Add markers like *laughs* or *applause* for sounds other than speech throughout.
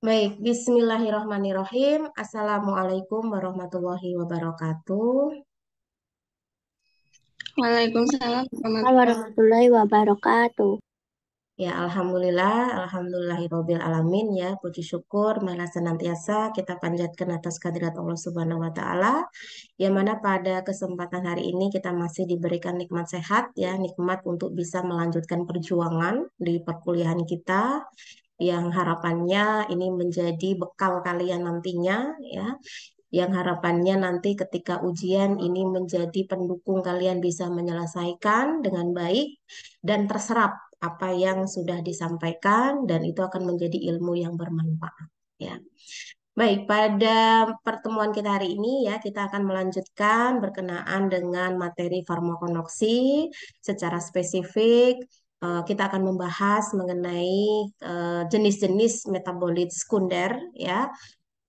Baik, bismillahirrahmanirrahim. Assalamualaikum warahmatullahi wabarakatuh. Waalaikumsalam warahmatullahi wabarakatuh. Ya, alhamdulillah, alhamdulillahirabbil alamin ya. Puji syukur malah senantiasa kita panjatkan atas kehadirat Allah Subhanahu wa taala yang mana pada kesempatan hari ini kita masih diberikan nikmat sehat ya, nikmat untuk bisa melanjutkan perjuangan di perkuliahan kita yang harapannya ini menjadi bekal kalian nantinya ya yang harapannya nanti ketika ujian ini menjadi pendukung kalian bisa menyelesaikan dengan baik dan terserap apa yang sudah disampaikan dan itu akan menjadi ilmu yang bermanfaat ya. Baik, pada pertemuan kita hari ini ya kita akan melanjutkan berkenaan dengan materi farmakonoksi secara spesifik Eh, kita akan membahas mengenai eh, jenis-jenis metabolit sekunder ya.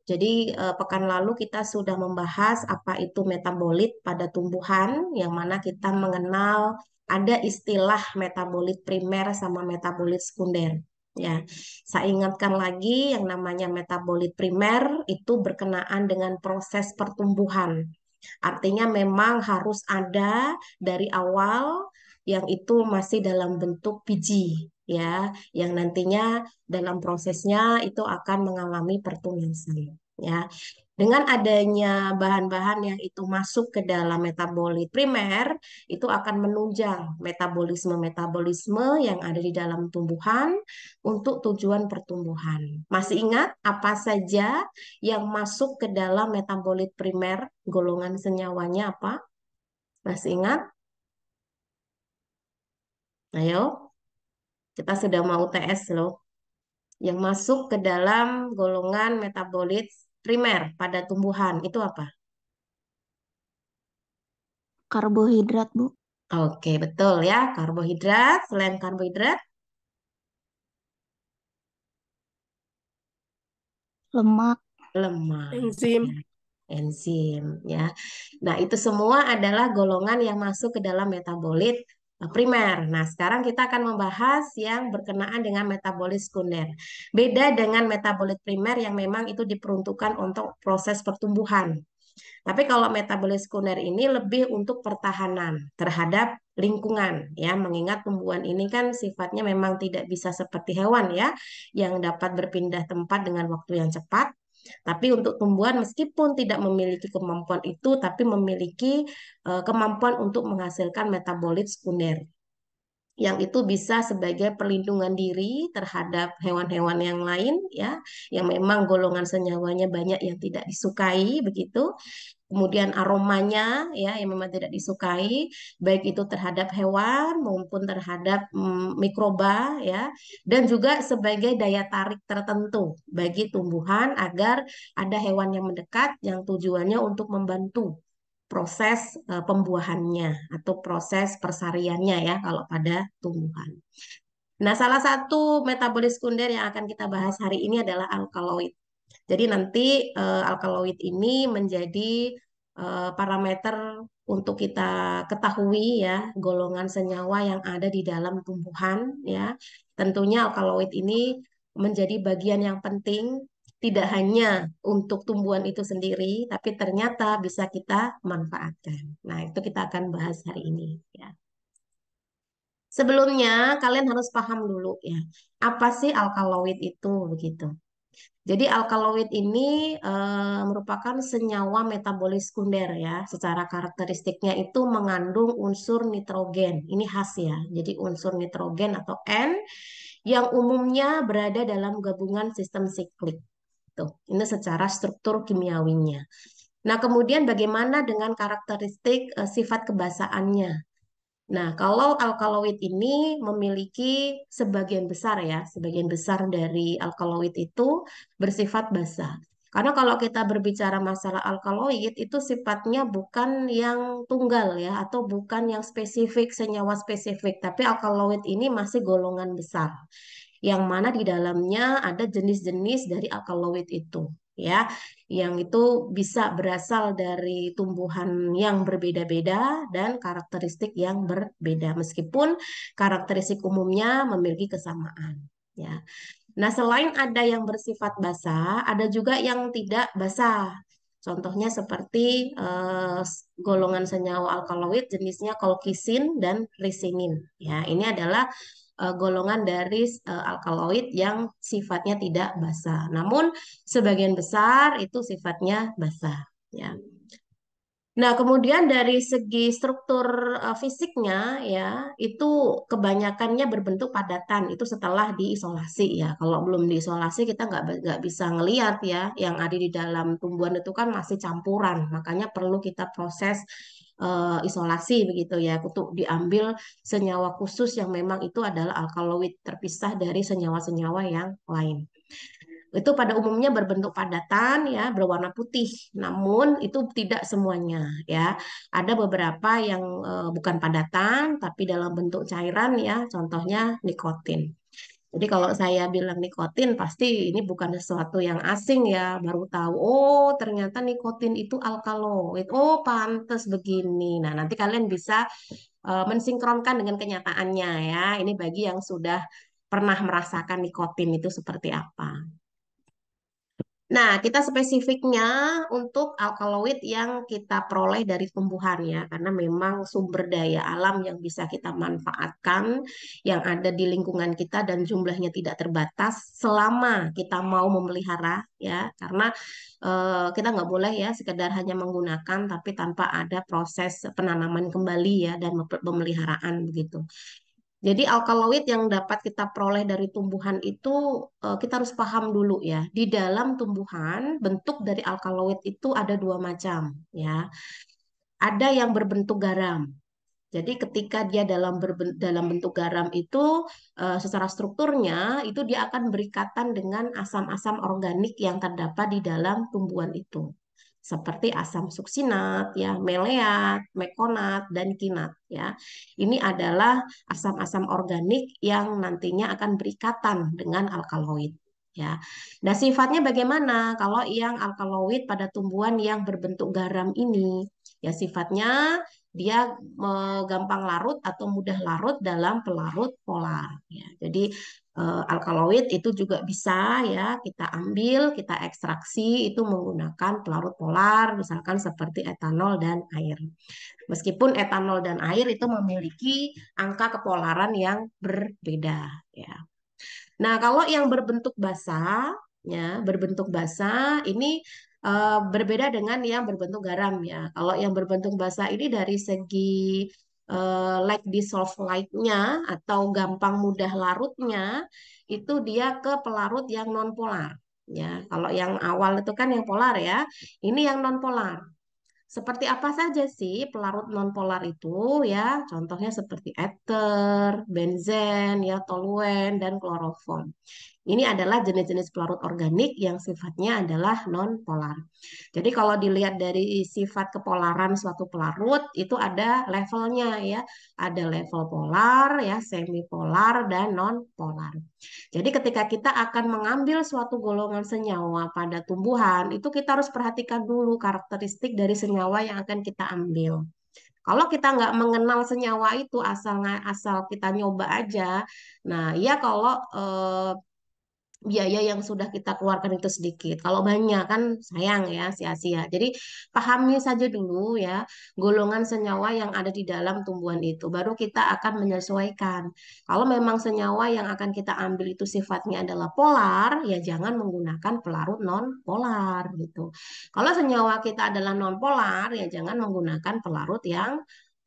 Jadi eh, pekan lalu kita sudah membahas apa itu metabolit pada tumbuhan yang mana kita mengenal ada istilah metabolit primer sama metabolit sekunder ya. Saya ingatkan lagi yang namanya metabolit primer itu berkenaan dengan proses pertumbuhan. Artinya memang harus ada dari awal yang itu masih dalam bentuk biji ya, yang nantinya dalam prosesnya itu akan mengalami pertumbuhan ya. Dengan adanya bahan-bahan yang itu masuk ke dalam metabolit primer, itu akan menunjang metabolisme-metabolisme yang ada di dalam tumbuhan untuk tujuan pertumbuhan. Masih ingat apa saja yang masuk ke dalam metabolit primer? Golongan senyawanya apa? Masih ingat? Ayo, kita sudah mau UTS loh. Yang masuk ke dalam golongan metabolit primer pada tumbuhan itu apa? Karbohidrat, Bu. Oke, betul ya. Karbohidrat, selain karbohidrat? Lemak. Lemak. Enzim. Ya. Enzim, ya. Nah, itu semua adalah golongan yang masuk ke dalam metabolit Eh, primer. Nah, sekarang kita akan membahas yang berkenaan dengan metabolisme sekunder. Beda dengan metabolit primer yang memang itu diperuntukkan untuk proses pertumbuhan. Tapi kalau metabolisme sekunder ini lebih untuk pertahanan terhadap lingkungan ya, mengingat tumbuhan ini kan sifatnya memang tidak bisa seperti hewan ya yang dapat berpindah tempat dengan waktu yang cepat tapi untuk tumbuhan meskipun tidak memiliki kemampuan itu, tapi memiliki uh, kemampuan untuk menghasilkan metabolit sekunder yang itu bisa sebagai perlindungan diri terhadap hewan-hewan yang lain ya yang memang golongan senyawanya banyak yang tidak disukai begitu kemudian aromanya ya yang memang tidak disukai baik itu terhadap hewan maupun terhadap mm, mikroba ya dan juga sebagai daya tarik tertentu bagi tumbuhan agar ada hewan yang mendekat yang tujuannya untuk membantu proses e, pembuahannya atau proses persariannya ya kalau pada tumbuhan. Nah, salah satu metabolis sekunder yang akan kita bahas hari ini adalah alkaloid jadi nanti uh, alkaloid ini menjadi uh, parameter untuk kita ketahui ya golongan senyawa yang ada di dalam tumbuhan ya. Tentunya alkaloid ini menjadi bagian yang penting tidak hanya untuk tumbuhan itu sendiri, tapi ternyata bisa kita manfaatkan. Nah, itu kita akan bahas hari ini. Ya. Sebelumnya, kalian harus paham dulu ya, apa sih alkaloid itu begitu. Jadi alkaloid ini e, merupakan senyawa metabolis sekunder ya. Secara karakteristiknya itu mengandung unsur nitrogen. Ini khas ya. Jadi unsur nitrogen atau N yang umumnya berada dalam gabungan sistem siklik. Tuh, ini secara struktur kimiawinya. Nah, kemudian bagaimana dengan karakteristik e, sifat kebasaannya? Nah, kalau alkaloid ini memiliki sebagian besar ya, sebagian besar dari alkaloid itu bersifat basa Karena kalau kita berbicara masalah alkaloid itu sifatnya bukan yang tunggal ya atau bukan yang spesifik senyawa spesifik, tapi alkaloid ini masih golongan besar yang mana di dalamnya ada jenis-jenis dari alkaloid itu ya yang itu bisa berasal dari tumbuhan yang berbeda-beda dan karakteristik yang berbeda meskipun karakteristik umumnya memiliki kesamaan ya. Nah, selain ada yang bersifat basah, ada juga yang tidak basah. Contohnya seperti eh, golongan senyawa alkaloid jenisnya kolkisin dan risinin. Ya, ini adalah uh, golongan dari uh, alkaloid yang sifatnya tidak basa, Namun sebagian besar itu sifatnya basa. ya. Nah, kemudian dari segi struktur uh, fisiknya ya, itu kebanyakannya berbentuk padatan itu setelah diisolasi ya. Kalau belum diisolasi kita nggak nggak bisa ngelihat ya yang ada di dalam tumbuhan itu kan masih campuran, makanya perlu kita proses uh, isolasi begitu ya untuk diambil senyawa khusus yang memang itu adalah alkaloid terpisah dari senyawa-senyawa yang lain itu pada umumnya berbentuk padatan ya berwarna putih namun itu tidak semuanya ya ada beberapa yang e, bukan padatan tapi dalam bentuk cairan ya contohnya nikotin jadi kalau saya bilang nikotin, pasti ini bukan sesuatu yang asing ya, baru tahu, oh ternyata nikotin itu alkaloid, oh pantas begini. Nah nanti kalian bisa uh, mensinkronkan dengan kenyataannya ya, ini bagi yang sudah pernah merasakan nikotin itu seperti apa. Nah, kita spesifiknya untuk alkaloid yang kita peroleh dari tumbuhan ya, karena memang sumber daya alam yang bisa kita manfaatkan yang ada di lingkungan kita dan jumlahnya tidak terbatas selama kita mau memelihara ya, karena eh, kita nggak boleh ya sekedar hanya menggunakan tapi tanpa ada proses penanaman kembali ya dan pemeliharaan begitu. Jadi alkaloid yang dapat kita peroleh dari tumbuhan itu eh, kita harus paham dulu ya. Di dalam tumbuhan bentuk dari alkaloid itu ada dua macam ya. Ada yang berbentuk garam. Jadi ketika dia dalam berbentuk, dalam bentuk garam itu eh, secara strukturnya itu dia akan berikatan dengan asam-asam organik yang terdapat di dalam tumbuhan itu seperti asam suksinat, ya, meleat, mekonat, dan kinat. Ya, ini adalah asam-asam organik yang nantinya akan berikatan dengan alkaloid. Ya, nah sifatnya bagaimana kalau yang alkaloid pada tumbuhan yang berbentuk garam ini? Ya sifatnya dia gampang larut atau mudah larut dalam pelarut polar. Ya, jadi Eh, alkaloid itu juga bisa ya kita ambil, kita ekstraksi itu menggunakan pelarut polar misalkan seperti etanol dan air. Meskipun etanol dan air itu memiliki angka kepolaran yang berbeda ya. Nah, kalau yang berbentuk basa ya, berbentuk basa ini Uh, berbeda dengan yang berbentuk garam ya. Kalau yang berbentuk basa ini dari segi uh, like dissolve lightnya atau gampang mudah larutnya itu dia ke pelarut yang nonpolar ya kalau yang awal itu kan yang polar ya ini yang nonpolar seperti apa saja sih pelarut nonpolar itu ya contohnya seperti ether benzen ya toluen dan kloroform ini adalah jenis-jenis pelarut organik yang sifatnya adalah non-polar. Jadi kalau dilihat dari sifat kepolaran suatu pelarut itu ada levelnya ya. Ada level polar ya, semi polar dan non-polar. Jadi ketika kita akan mengambil suatu golongan senyawa pada tumbuhan, itu kita harus perhatikan dulu karakteristik dari senyawa yang akan kita ambil. Kalau kita nggak mengenal senyawa itu asal asal kita nyoba aja. Nah, ya kalau eh, biaya yang sudah kita keluarkan itu sedikit. Kalau banyak kan sayang ya, sia-sia. Jadi pahami saja dulu ya golongan senyawa yang ada di dalam tumbuhan itu. Baru kita akan menyesuaikan. Kalau memang senyawa yang akan kita ambil itu sifatnya adalah polar, ya jangan menggunakan pelarut non polar gitu. Kalau senyawa kita adalah non polar, ya jangan menggunakan pelarut yang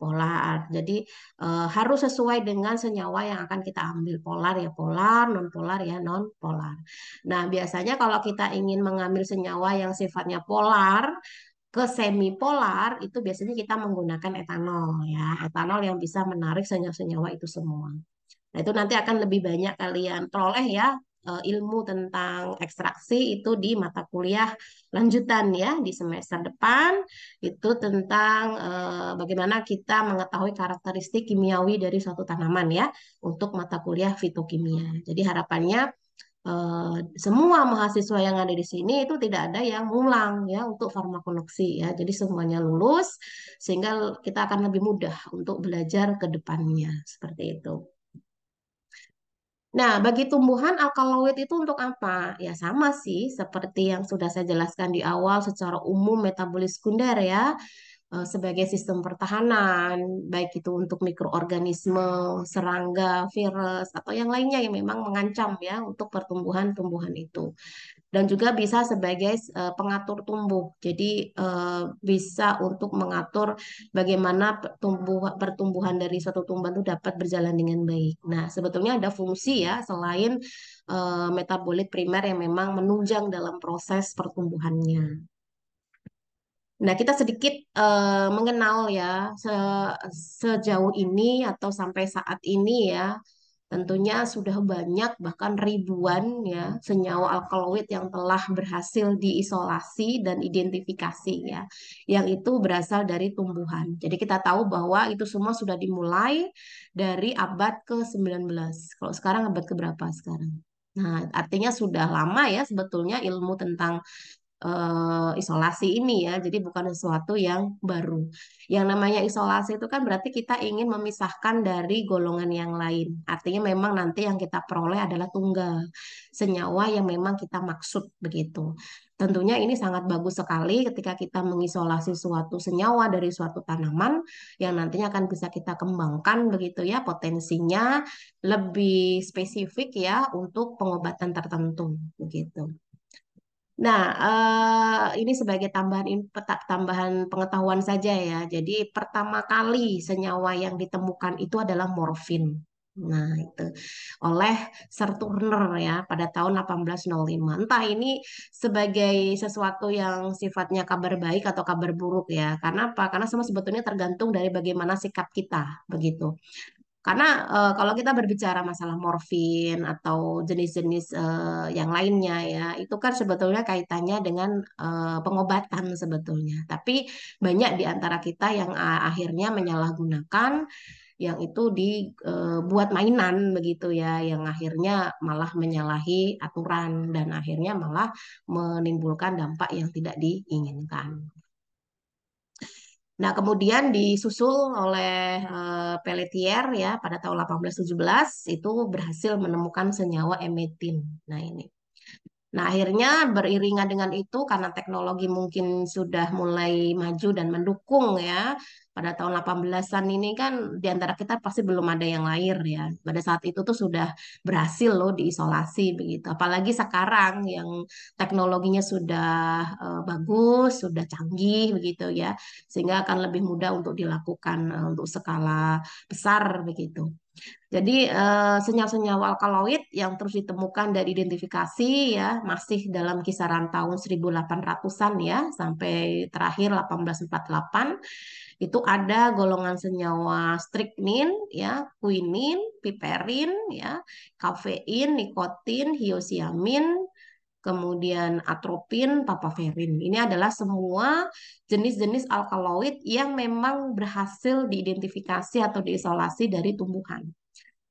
polar. Jadi eh, harus sesuai dengan senyawa yang akan kita ambil polar ya polar, non polar ya non polar. Nah, biasanya kalau kita ingin mengambil senyawa yang sifatnya polar ke semi polar itu biasanya kita menggunakan etanol ya, etanol yang bisa menarik senyawa-senyawa itu semua. Nah, itu nanti akan lebih banyak kalian peroleh ya uh, ilmu tentang ekstraksi itu di mata kuliah lanjutan ya di semester depan itu tentang uh, bagaimana kita mengetahui karakteristik kimiawi dari suatu tanaman ya untuk mata kuliah fitokimia. Jadi harapannya uh, semua mahasiswa yang ada di sini itu tidak ada yang ngulang ya untuk farmakonoksi ya. Jadi semuanya lulus sehingga kita akan lebih mudah untuk belajar ke depannya seperti itu. Nah, bagi tumbuhan alkaloid itu untuk apa? Ya sama sih seperti yang sudah saya jelaskan di awal secara umum metabolis sekunder ya eh, sebagai sistem pertahanan, baik itu untuk mikroorganisme, serangga, virus, atau yang lainnya yang memang mengancam ya untuk pertumbuhan tumbuhan itu dan juga bisa sebagai eh, pengatur tumbuh. Jadi eh, bisa untuk mengatur bagaimana pertumbuhan dari suatu tumbuhan itu dapat berjalan dengan baik. Nah, sebetulnya ada fungsi ya selain uh, metabolit primer yang memang menunjang dalam proses pertumbuhannya. Nah, kita sedikit mengenal ya sejauh ini atau sampai saat ini ya Tentunya sudah banyak bahkan ribuan ya senyawa alkaloid yang telah berhasil diisolasi dan identifikasi ya. Yang itu berasal dari tumbuhan. Jadi kita tahu bahwa itu semua sudah dimulai dari abad ke-19. Kalau sekarang abad ke berapa sekarang? Nah, artinya sudah lama ya sebetulnya ilmu tentang uh, isolasi ini ya. Jadi bukan sesuatu yang baru. Yang namanya isolasi itu kan berarti kita ingin memisahkan dari golongan yang lain. Artinya memang nanti yang kita peroleh adalah tunggal senyawa yang memang kita maksud begitu. Tentunya ini sangat bagus sekali ketika kita mengisolasi suatu senyawa dari suatu tanaman yang nantinya akan bisa kita kembangkan begitu ya potensinya lebih spesifik ya untuk pengobatan tertentu begitu. Nah, eh, ini sebagai tambahan tambahan pengetahuan saja ya. Jadi pertama kali senyawa yang ditemukan itu adalah morfin. Nah, itu oleh Sir Turner ya pada tahun 1805. Entah ini sebagai sesuatu yang sifatnya kabar baik atau kabar buruk ya. Karena apa? Karena semua sebetulnya tergantung dari bagaimana sikap kita begitu. Karena uh, kalau kita berbicara masalah morfin atau jenis-jenis uh, yang lainnya ya, itu kan sebetulnya kaitannya dengan uh, pengobatan sebetulnya. Tapi banyak di antara kita yang akhirnya menyalahgunakan yang itu dibuat uh, mainan begitu ya, yang akhirnya malah menyalahi aturan dan akhirnya malah menimbulkan dampak yang tidak diinginkan. Nah, kemudian disusul oleh uh, Pelletier ya pada tahun 1817 itu berhasil menemukan senyawa emetin. Nah, ini. Nah, akhirnya beriringan dengan itu karena teknologi mungkin sudah mulai maju dan mendukung ya pada tahun 18-an ini kan di antara kita pasti belum ada yang lahir ya. Pada saat itu tuh sudah berhasil loh diisolasi begitu. Apalagi sekarang yang teknologinya sudah uh, bagus, sudah canggih begitu ya. Sehingga akan lebih mudah untuk dilakukan uh, untuk skala besar begitu. Jadi eh, senyawa-senyawa alkaloid yang terus ditemukan dan identifikasi ya masih dalam kisaran tahun 1800-an ya sampai terakhir 1848 itu ada golongan senyawa strychnin, ya, kuinin, piperin, ya, kafein, nikotin, hiosiamin, kemudian atropin, papaverin. Ini adalah semua jenis-jenis alkaloid yang memang berhasil diidentifikasi atau diisolasi dari tumbuhan.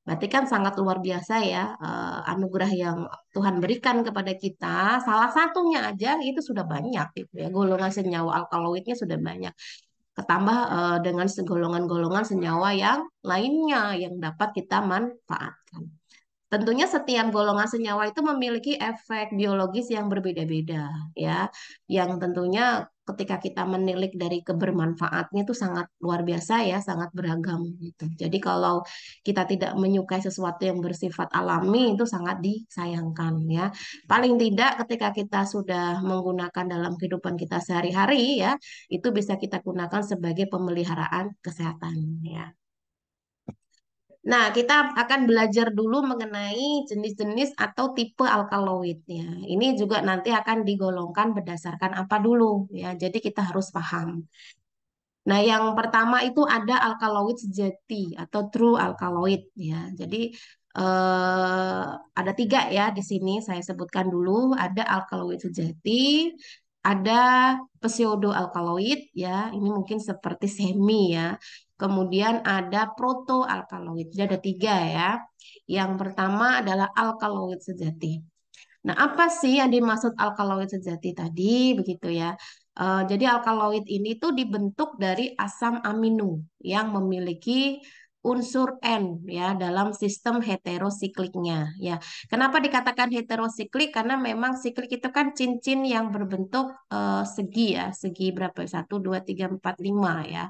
Berarti kan sangat luar biasa ya eh, anugerah yang Tuhan berikan kepada kita. Salah satunya aja itu sudah banyak gitu ya. Golongan senyawa alkaloidnya sudah banyak ketambah uh, dengan segolongan-golongan senyawa yang lainnya yang dapat kita manfaatkan. Tentunya setiap golongan senyawa itu memiliki efek biologis yang berbeda-beda ya, yang tentunya ketika kita menilik dari kebermanfaatnya itu sangat luar biasa ya, sangat beragam gitu. Jadi kalau kita tidak menyukai sesuatu yang bersifat alami itu sangat disayangkan ya. Paling tidak ketika kita sudah menggunakan dalam kehidupan kita sehari-hari ya, itu bisa kita gunakan sebagai pemeliharaan kesehatan ya. Nah, kita akan belajar dulu mengenai jenis-jenis atau tipe alkaloid Ini juga nanti akan digolongkan berdasarkan apa dulu ya. Jadi kita harus paham. Nah, yang pertama itu ada alkaloid sejati atau true alkaloid ya. Jadi eh, ada tiga ya di sini saya sebutkan dulu. Ada alkaloid sejati, ada pseudo alkaloid ya. Ini mungkin seperti semi ya. Kemudian ada protoalkaloid. Jadi ada tiga ya. Yang pertama adalah alkaloid sejati. Nah, apa sih yang dimaksud alkaloid sejati tadi? Begitu ya. Eh, jadi alkaloid ini tuh dibentuk dari asam amino yang memiliki unsur N ya dalam sistem heterosikliknya ya. Kenapa dikatakan heterosiklik? Karena memang siklik itu kan cincin yang berbentuk uh, segi ya, segi berapa? 1 2 3 4 5 ya.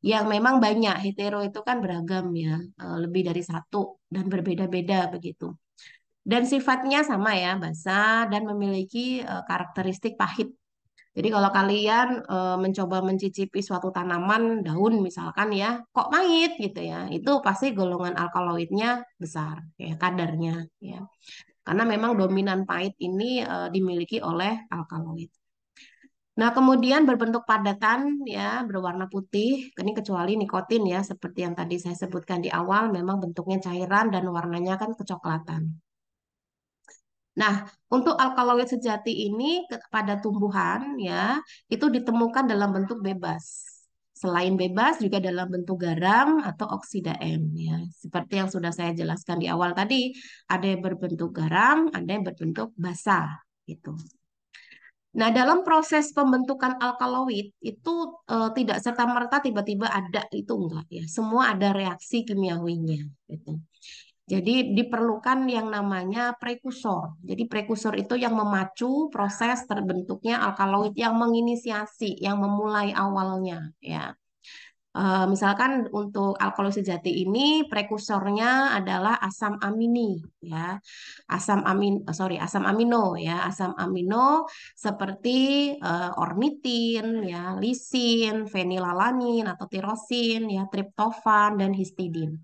Yang memang banyak hetero itu kan beragam ya, uh, lebih dari satu dan berbeda-beda begitu. Dan sifatnya sama ya, basah dan memiliki uh, karakteristik pahit jadi kalau kalian e, mencoba mencicipi suatu tanaman daun misalkan ya, kok pahit gitu ya, itu pasti golongan alkaloidnya besar, ya kadarnya ya. Karena memang dominan pahit ini e, dimiliki oleh alkaloid. Nah, kemudian berbentuk padatan ya, berwarna putih, ini kecuali nikotin ya, seperti yang tadi saya sebutkan di awal memang bentuknya cairan dan warnanya kan kecoklatan. Nah, untuk alkaloid sejati ini kepada tumbuhan ya, itu ditemukan dalam bentuk bebas. Selain bebas juga dalam bentuk garam atau oksida M ya. Seperti yang sudah saya jelaskan di awal tadi, ada yang berbentuk garam, ada yang berbentuk basa gitu. Nah, dalam proses pembentukan alkaloid itu e, tidak serta merta tiba-tiba ada itu enggak ya. Semua ada reaksi kimiawinya gitu. Jadi diperlukan yang namanya prekursor. Jadi prekursor itu yang memacu proses terbentuknya alkaloid yang menginisiasi, yang memulai awalnya, ya. E, misalkan untuk alkaloid sejati ini prekursornya adalah asam amini, ya. Asam amin, eh, sorry, asam amino, ya. Asam amino seperti e, ornitin, ya, lisin, fenilalanin atau tirosin, ya, triptofan dan histidin.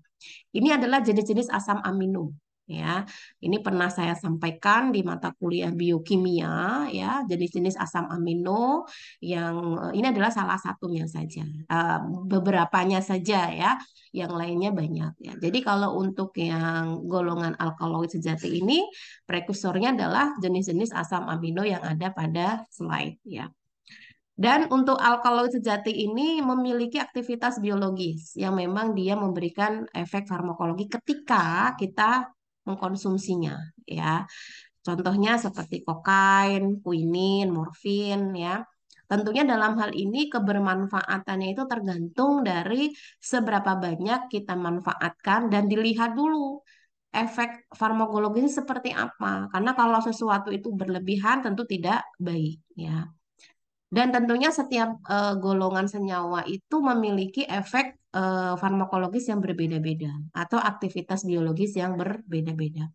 Ini adalah jenis-jenis asam amino ya. Ini pernah saya sampaikan di mata kuliah biokimia ya, jenis-jenis asam amino yang eh, ini adalah salah satunya saja. beberapa eh, beberapanya saja ya, yang lainnya banyak ya. Jadi kalau untuk yang golongan alkaloid sejati ini prekursornya adalah jenis-jenis asam amino yang ada pada slide ya. Dan untuk alkaloid sejati ini memiliki aktivitas biologis yang memang dia memberikan efek farmakologi ketika kita mengkonsumsinya ya. Contohnya seperti kokain, kuinin, morfin ya. Tentunya dalam hal ini kebermanfaatannya itu tergantung dari seberapa banyak kita manfaatkan dan dilihat dulu efek farmakologisnya seperti apa. Karena kalau sesuatu itu berlebihan tentu tidak baik ya. Dan tentunya setiap uh, golongan senyawa itu memiliki efek uh, farmakologis yang berbeda-beda atau aktivitas biologis yang berbeda-beda.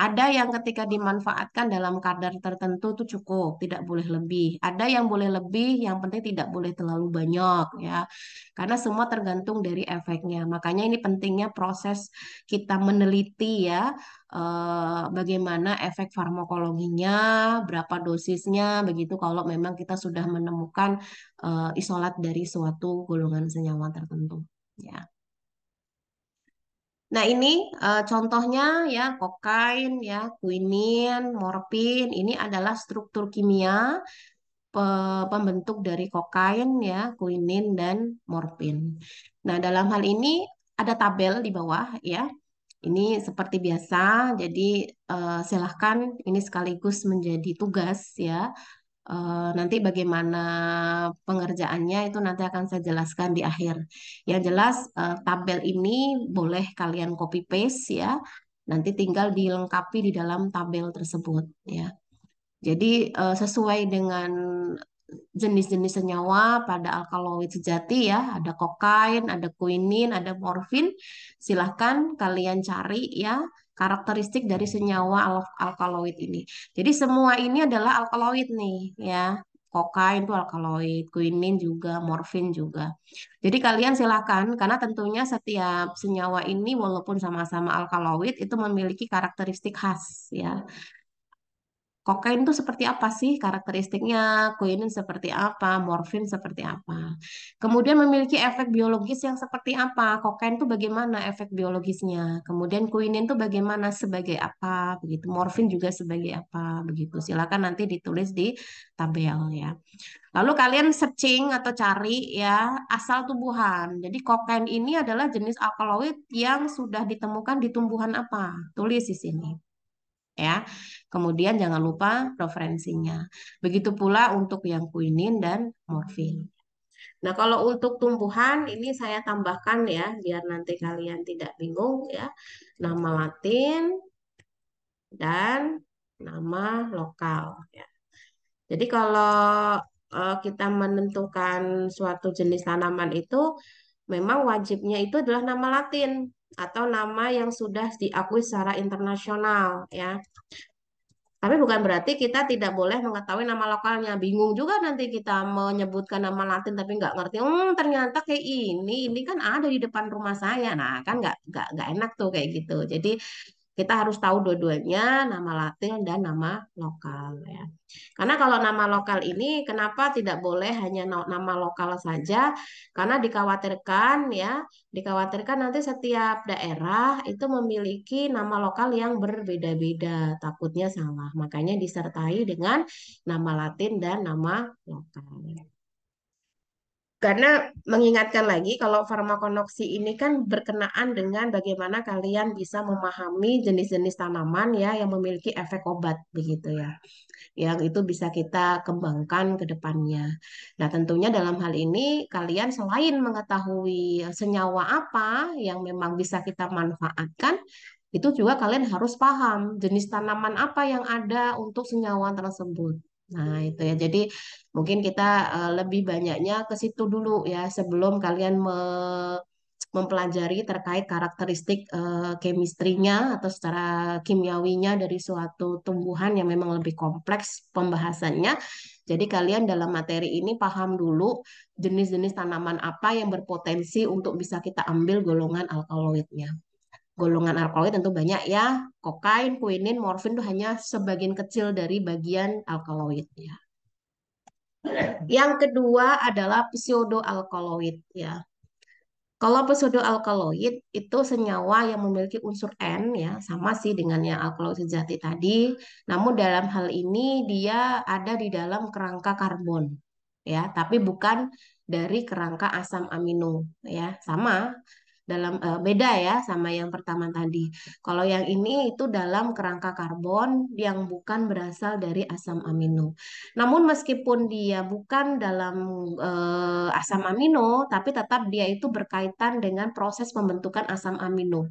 Ada yang ketika dimanfaatkan dalam kadar tertentu itu cukup, tidak boleh lebih. Ada yang boleh lebih, yang penting tidak boleh terlalu banyak ya. Karena semua tergantung dari efeknya. Makanya ini pentingnya proses kita meneliti ya eh, bagaimana efek farmakologinya, berapa dosisnya begitu kalau memang kita sudah menemukan eh, isolat dari suatu golongan senyawa tertentu ya. Nah, ini uh, contohnya ya kokain ya, kuinin, morfin, ini adalah struktur kimia pe pembentuk dari kokain ya, kuinin dan morfin. Nah, dalam hal ini ada tabel di bawah ya. Ini seperti biasa, jadi uh, silahkan ini sekaligus menjadi tugas ya Eh, nanti bagaimana pengerjaannya itu nanti akan saya jelaskan di akhir. Yang jelas uh, tabel ini boleh kalian copy paste ya. Nanti tinggal dilengkapi di dalam tabel tersebut ya. Jadi uh, sesuai dengan jenis-jenis senyawa pada alkaloid sejati ya, ada kokain, ada kuinin, ada morfin. Silahkan kalian cari ya karakteristik dari senyawa alkaloid ini. Jadi semua ini adalah alkaloid nih ya. Kokain itu alkaloid, quinin juga, morfin juga. Jadi kalian silakan, karena tentunya setiap senyawa ini walaupun sama-sama alkaloid itu memiliki karakteristik khas ya. Kokain itu seperti apa sih karakteristiknya, koinin seperti apa, morfin seperti apa. Kemudian memiliki efek biologis yang seperti apa, kokain itu bagaimana efek biologisnya, kemudian koinin itu bagaimana sebagai apa, begitu morfin juga sebagai apa, begitu. Silakan nanti ditulis di tabel ya. Lalu kalian searching atau cari ya asal tumbuhan. Jadi kokain ini adalah jenis alkaloid yang sudah ditemukan di tumbuhan apa? Tulis di sini ya. Kemudian jangan lupa referensinya. Begitu pula untuk yang kuinin dan morfin. Nah, kalau untuk tumbuhan ini saya tambahkan ya biar nanti kalian tidak bingung ya. Nama Latin dan nama lokal ya. Jadi kalau uh, kita menentukan suatu jenis tanaman itu memang wajibnya itu adalah nama Latin atau nama yang sudah diakui secara internasional ya. Tapi bukan berarti kita tidak boleh mengetahui nama lokalnya. Bingung juga nanti kita menyebutkan nama Latin tapi nggak ngerti. Hmm, ternyata kayak ini, ini kan ada di depan rumah saya. Nah, kan nggak nggak nggak enak tuh kayak gitu. Jadi kita harus tahu dua-duanya, nama Latin dan nama lokal ya. Karena kalau nama lokal ini kenapa tidak boleh hanya nama lokal saja? Karena dikhawatirkan ya, dikhawatirkan nanti setiap daerah itu memiliki nama lokal yang berbeda-beda, takutnya salah. Makanya disertai dengan nama Latin dan nama lokal. Karena mengingatkan lagi kalau farmakonoksi ini kan berkenaan dengan bagaimana kalian bisa memahami jenis-jenis tanaman ya yang memiliki efek obat begitu ya. Yang itu bisa kita kembangkan ke depannya. Nah, tentunya dalam hal ini kalian selain mengetahui senyawa apa yang memang bisa kita manfaatkan, itu juga kalian harus paham jenis tanaman apa yang ada untuk senyawa tersebut. Nah, itu ya. Jadi mungkin kita eh, lebih banyaknya ke situ dulu ya sebelum kalian me mempelajari terkait karakteristik uh, kemistrinya atau secara kimiawinya dari suatu tumbuhan yang memang lebih kompleks pembahasannya. Jadi kalian dalam materi ini paham dulu jenis-jenis tanaman apa yang berpotensi untuk bisa kita ambil golongan alkaloidnya golongan alkaloid tentu banyak ya. Kokain, kuinin, morfin itu hanya sebagian kecil dari bagian alkaloid ya. Yang kedua adalah alkaloid ya. Kalau alkaloid itu senyawa yang memiliki unsur N ya, sama sih dengan yang alkaloid sejati tadi. Namun dalam hal ini dia ada di dalam kerangka karbon ya, tapi bukan dari kerangka asam amino ya. Sama dalam uh, beda ya sama yang pertama tadi. Kalau yang ini itu dalam kerangka karbon yang bukan berasal dari asam amino. Namun meskipun dia bukan dalam uh, asam amino, tapi tetap dia itu berkaitan dengan proses pembentukan asam amino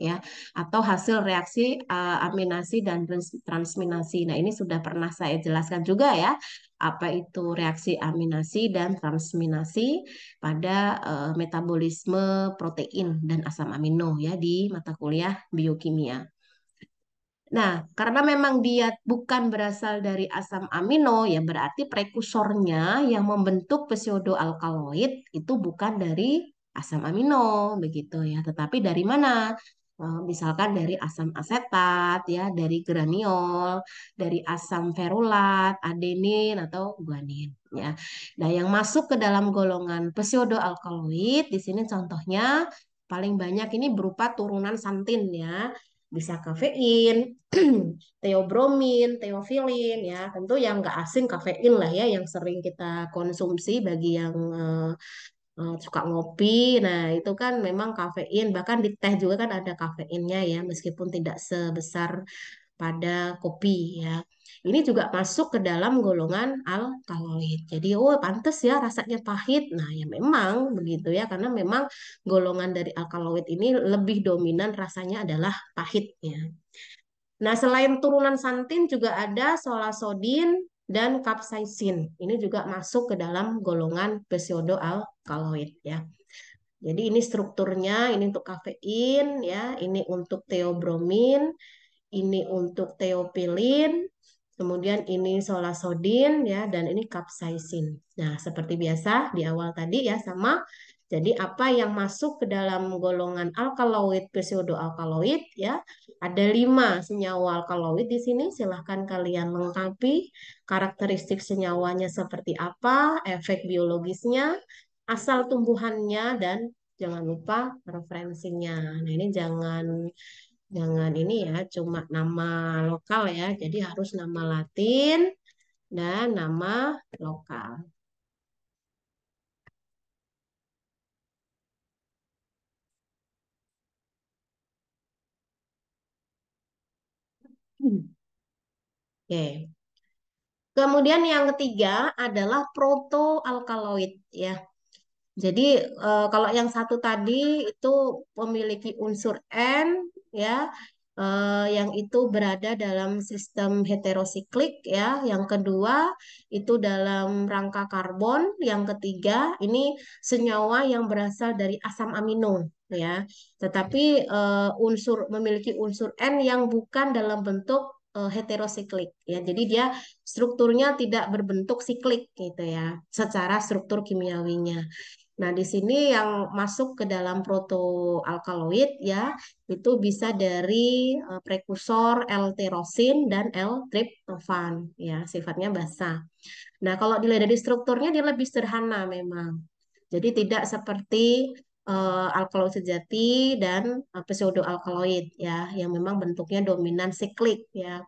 ya atau hasil reaksi uh, aminasi dan transminasi. Nah, ini sudah pernah saya jelaskan juga ya apa itu reaksi aminasi dan transminasi pada uh, metabolisme protein dan asam amino ya di mata kuliah biokimia. Nah, karena memang dia bukan berasal dari asam amino, ya berarti prekursornya yang membentuk pseudoalkaloid itu bukan dari asam amino, begitu ya. Tetapi dari mana? Eh, misalkan dari asam asetat ya dari graniol dari asam ferulat adenin atau guanin ya nah yang masuk ke dalam golongan pseudoalkaloid di sini contohnya paling banyak ini berupa turunan santin ya bisa kafein, *clears throat* teobromin, teofilin ya. Tentu yang nggak asing kafein lah ya yang sering kita konsumsi bagi yang eh, cukup eh, suka ngopi. Nah, itu kan memang kafein, bahkan di teh juga kan ada kafeinnya ya, meskipun tidak sebesar pada kopi ya. Ini juga masuk ke dalam golongan alkaloid. Jadi, oh pantas ya rasanya pahit. Nah, ya memang begitu ya karena memang golongan dari alkaloid ini lebih dominan rasanya adalah pahit ya. Nah, selain turunan santin juga ada solasodin, dan kapsaisin. Ini juga masuk ke dalam golongan pseudoalkaloid ya. Jadi ini strukturnya, ini untuk kafein ya, ini untuk teobromin, ini untuk teopilin, kemudian ini solasodin ya dan ini kapsaisin. Nah, seperti biasa di awal tadi ya sama jadi apa yang masuk ke dalam golongan alkaloid pseudo alkaloid ya ada lima senyawa alkaloid di sini. Silahkan kalian lengkapi karakteristik senyawanya seperti apa, efek biologisnya, asal tumbuhannya dan jangan lupa referensinya. Nah ini jangan jangan ini ya cuma nama lokal ya. Jadi harus nama Latin dan nama lokal. Oke. Kemudian yang ketiga adalah protoalkaloid ya. Jadi eh, kalau yang satu tadi itu memiliki unsur N ya eh, yang itu berada dalam sistem heterosiklik ya. Yang kedua itu dalam rangka karbon, yang ketiga ini senyawa yang berasal dari asam amino ya tetapi uh, unsur memiliki unsur n yang bukan dalam bentuk uh, heterosiklik ya jadi dia strukturnya tidak berbentuk siklik gitu ya secara struktur kimiawinya Nah, di sini yang masuk ke dalam protoalkaloid ya, itu bisa dari uh, prekursor L-terosin dan L-triptofan ya, sifatnya basah. Nah, kalau dilihat dari strukturnya dia lebih sederhana memang. Jadi tidak seperti uh, alkaloid sejati dan uh, eh, pseudo alkaloid ya yang memang bentuknya dominan siklik ya.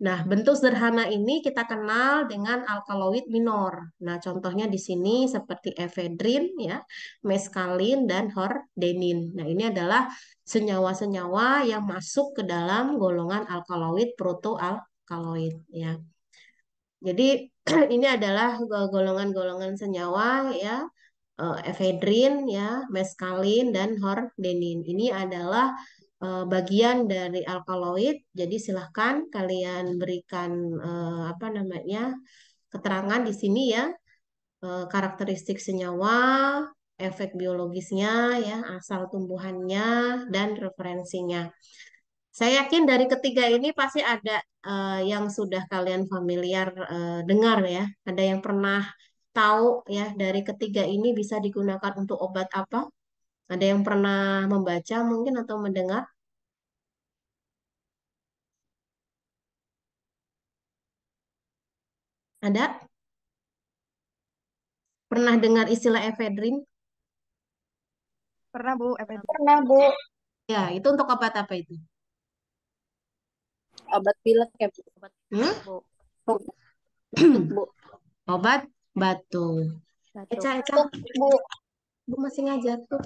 Nah, bentuk sederhana ini kita kenal dengan alkaloid minor. Nah, contohnya di sini seperti efedrin ya, meskalin dan hordenin. Nah, ini adalah senyawa-senyawa yang masuk ke dalam golongan alkaloid protoalkaloid ya. Jadi *clears throat* ini adalah golongan-golongan senyawa ya efedrin eh, ya, meskalin dan hordenin. Ini adalah eh, bagian dari alkaloid. Jadi silahkan kalian berikan eh, apa namanya keterangan di sini ya karakteristik senyawa, efek biologisnya ya, asal tumbuhannya dan referensinya. Saya yakin dari ketiga ini pasti ada uh, yang sudah kalian familiar uh, dengar ya, ada yang pernah tahu ya dari ketiga ini bisa digunakan untuk obat apa? Ada yang pernah membaca mungkin atau mendengar? Ada? Pernah dengar istilah efedrin? Pernah, Bu. Efedrin. Pernah, Bu. Ya, itu untuk obat apa itu? Obat pilek ya, Bu. Obat, hmm? Bu. *clears throat* Bu. Obat batu. batu. Eca, Eca. Bu. Bu masih ngajar tuh,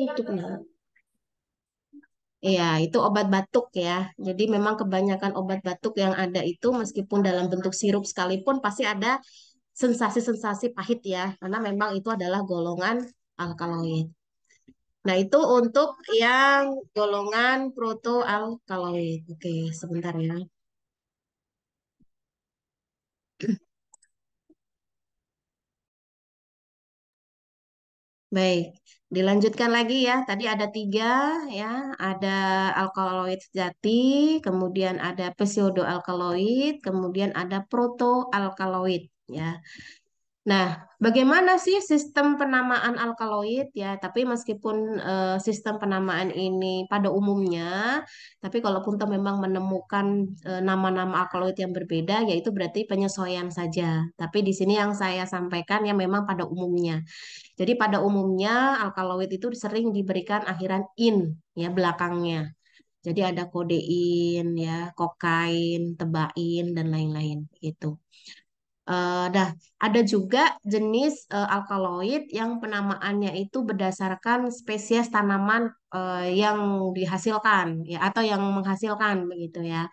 itu benar. Iya, itu obat batuk ya. Jadi memang kebanyakan obat batuk yang ada itu meskipun dalam bentuk sirup sekalipun pasti ada sensasi-sensasi pahit ya. Karena memang itu adalah golongan alkaloid. Nah, itu untuk yang golongan protoalkaloid. Oke, sebentar ya. Baik, dilanjutkan lagi ya. Tadi ada tiga ya, ada alkaloid sejati, kemudian ada pseudoalkaloid, kemudian ada protoalkaloid ya. Nah, bagaimana sih sistem penamaan alkaloid ya? Tapi meskipun uh, sistem penamaan ini pada umumnya, tapi kalaupun kita memang menemukan nama eh, nama-nama alkaloid yang berbeda, yaitu berarti penyesuaian saja. Tapi di sini yang saya sampaikan yang memang pada umumnya. Jadi pada umumnya alkaloid itu sering diberikan akhiran in ya belakangnya. Jadi ada kodein ya, kokain, tebain dan lain-lain gitu. Uh, nah, ada juga jenis uh, alkaloid yang penamaannya itu berdasarkan spesies tanaman uh, yang dihasilkan ya atau yang menghasilkan begitu ya.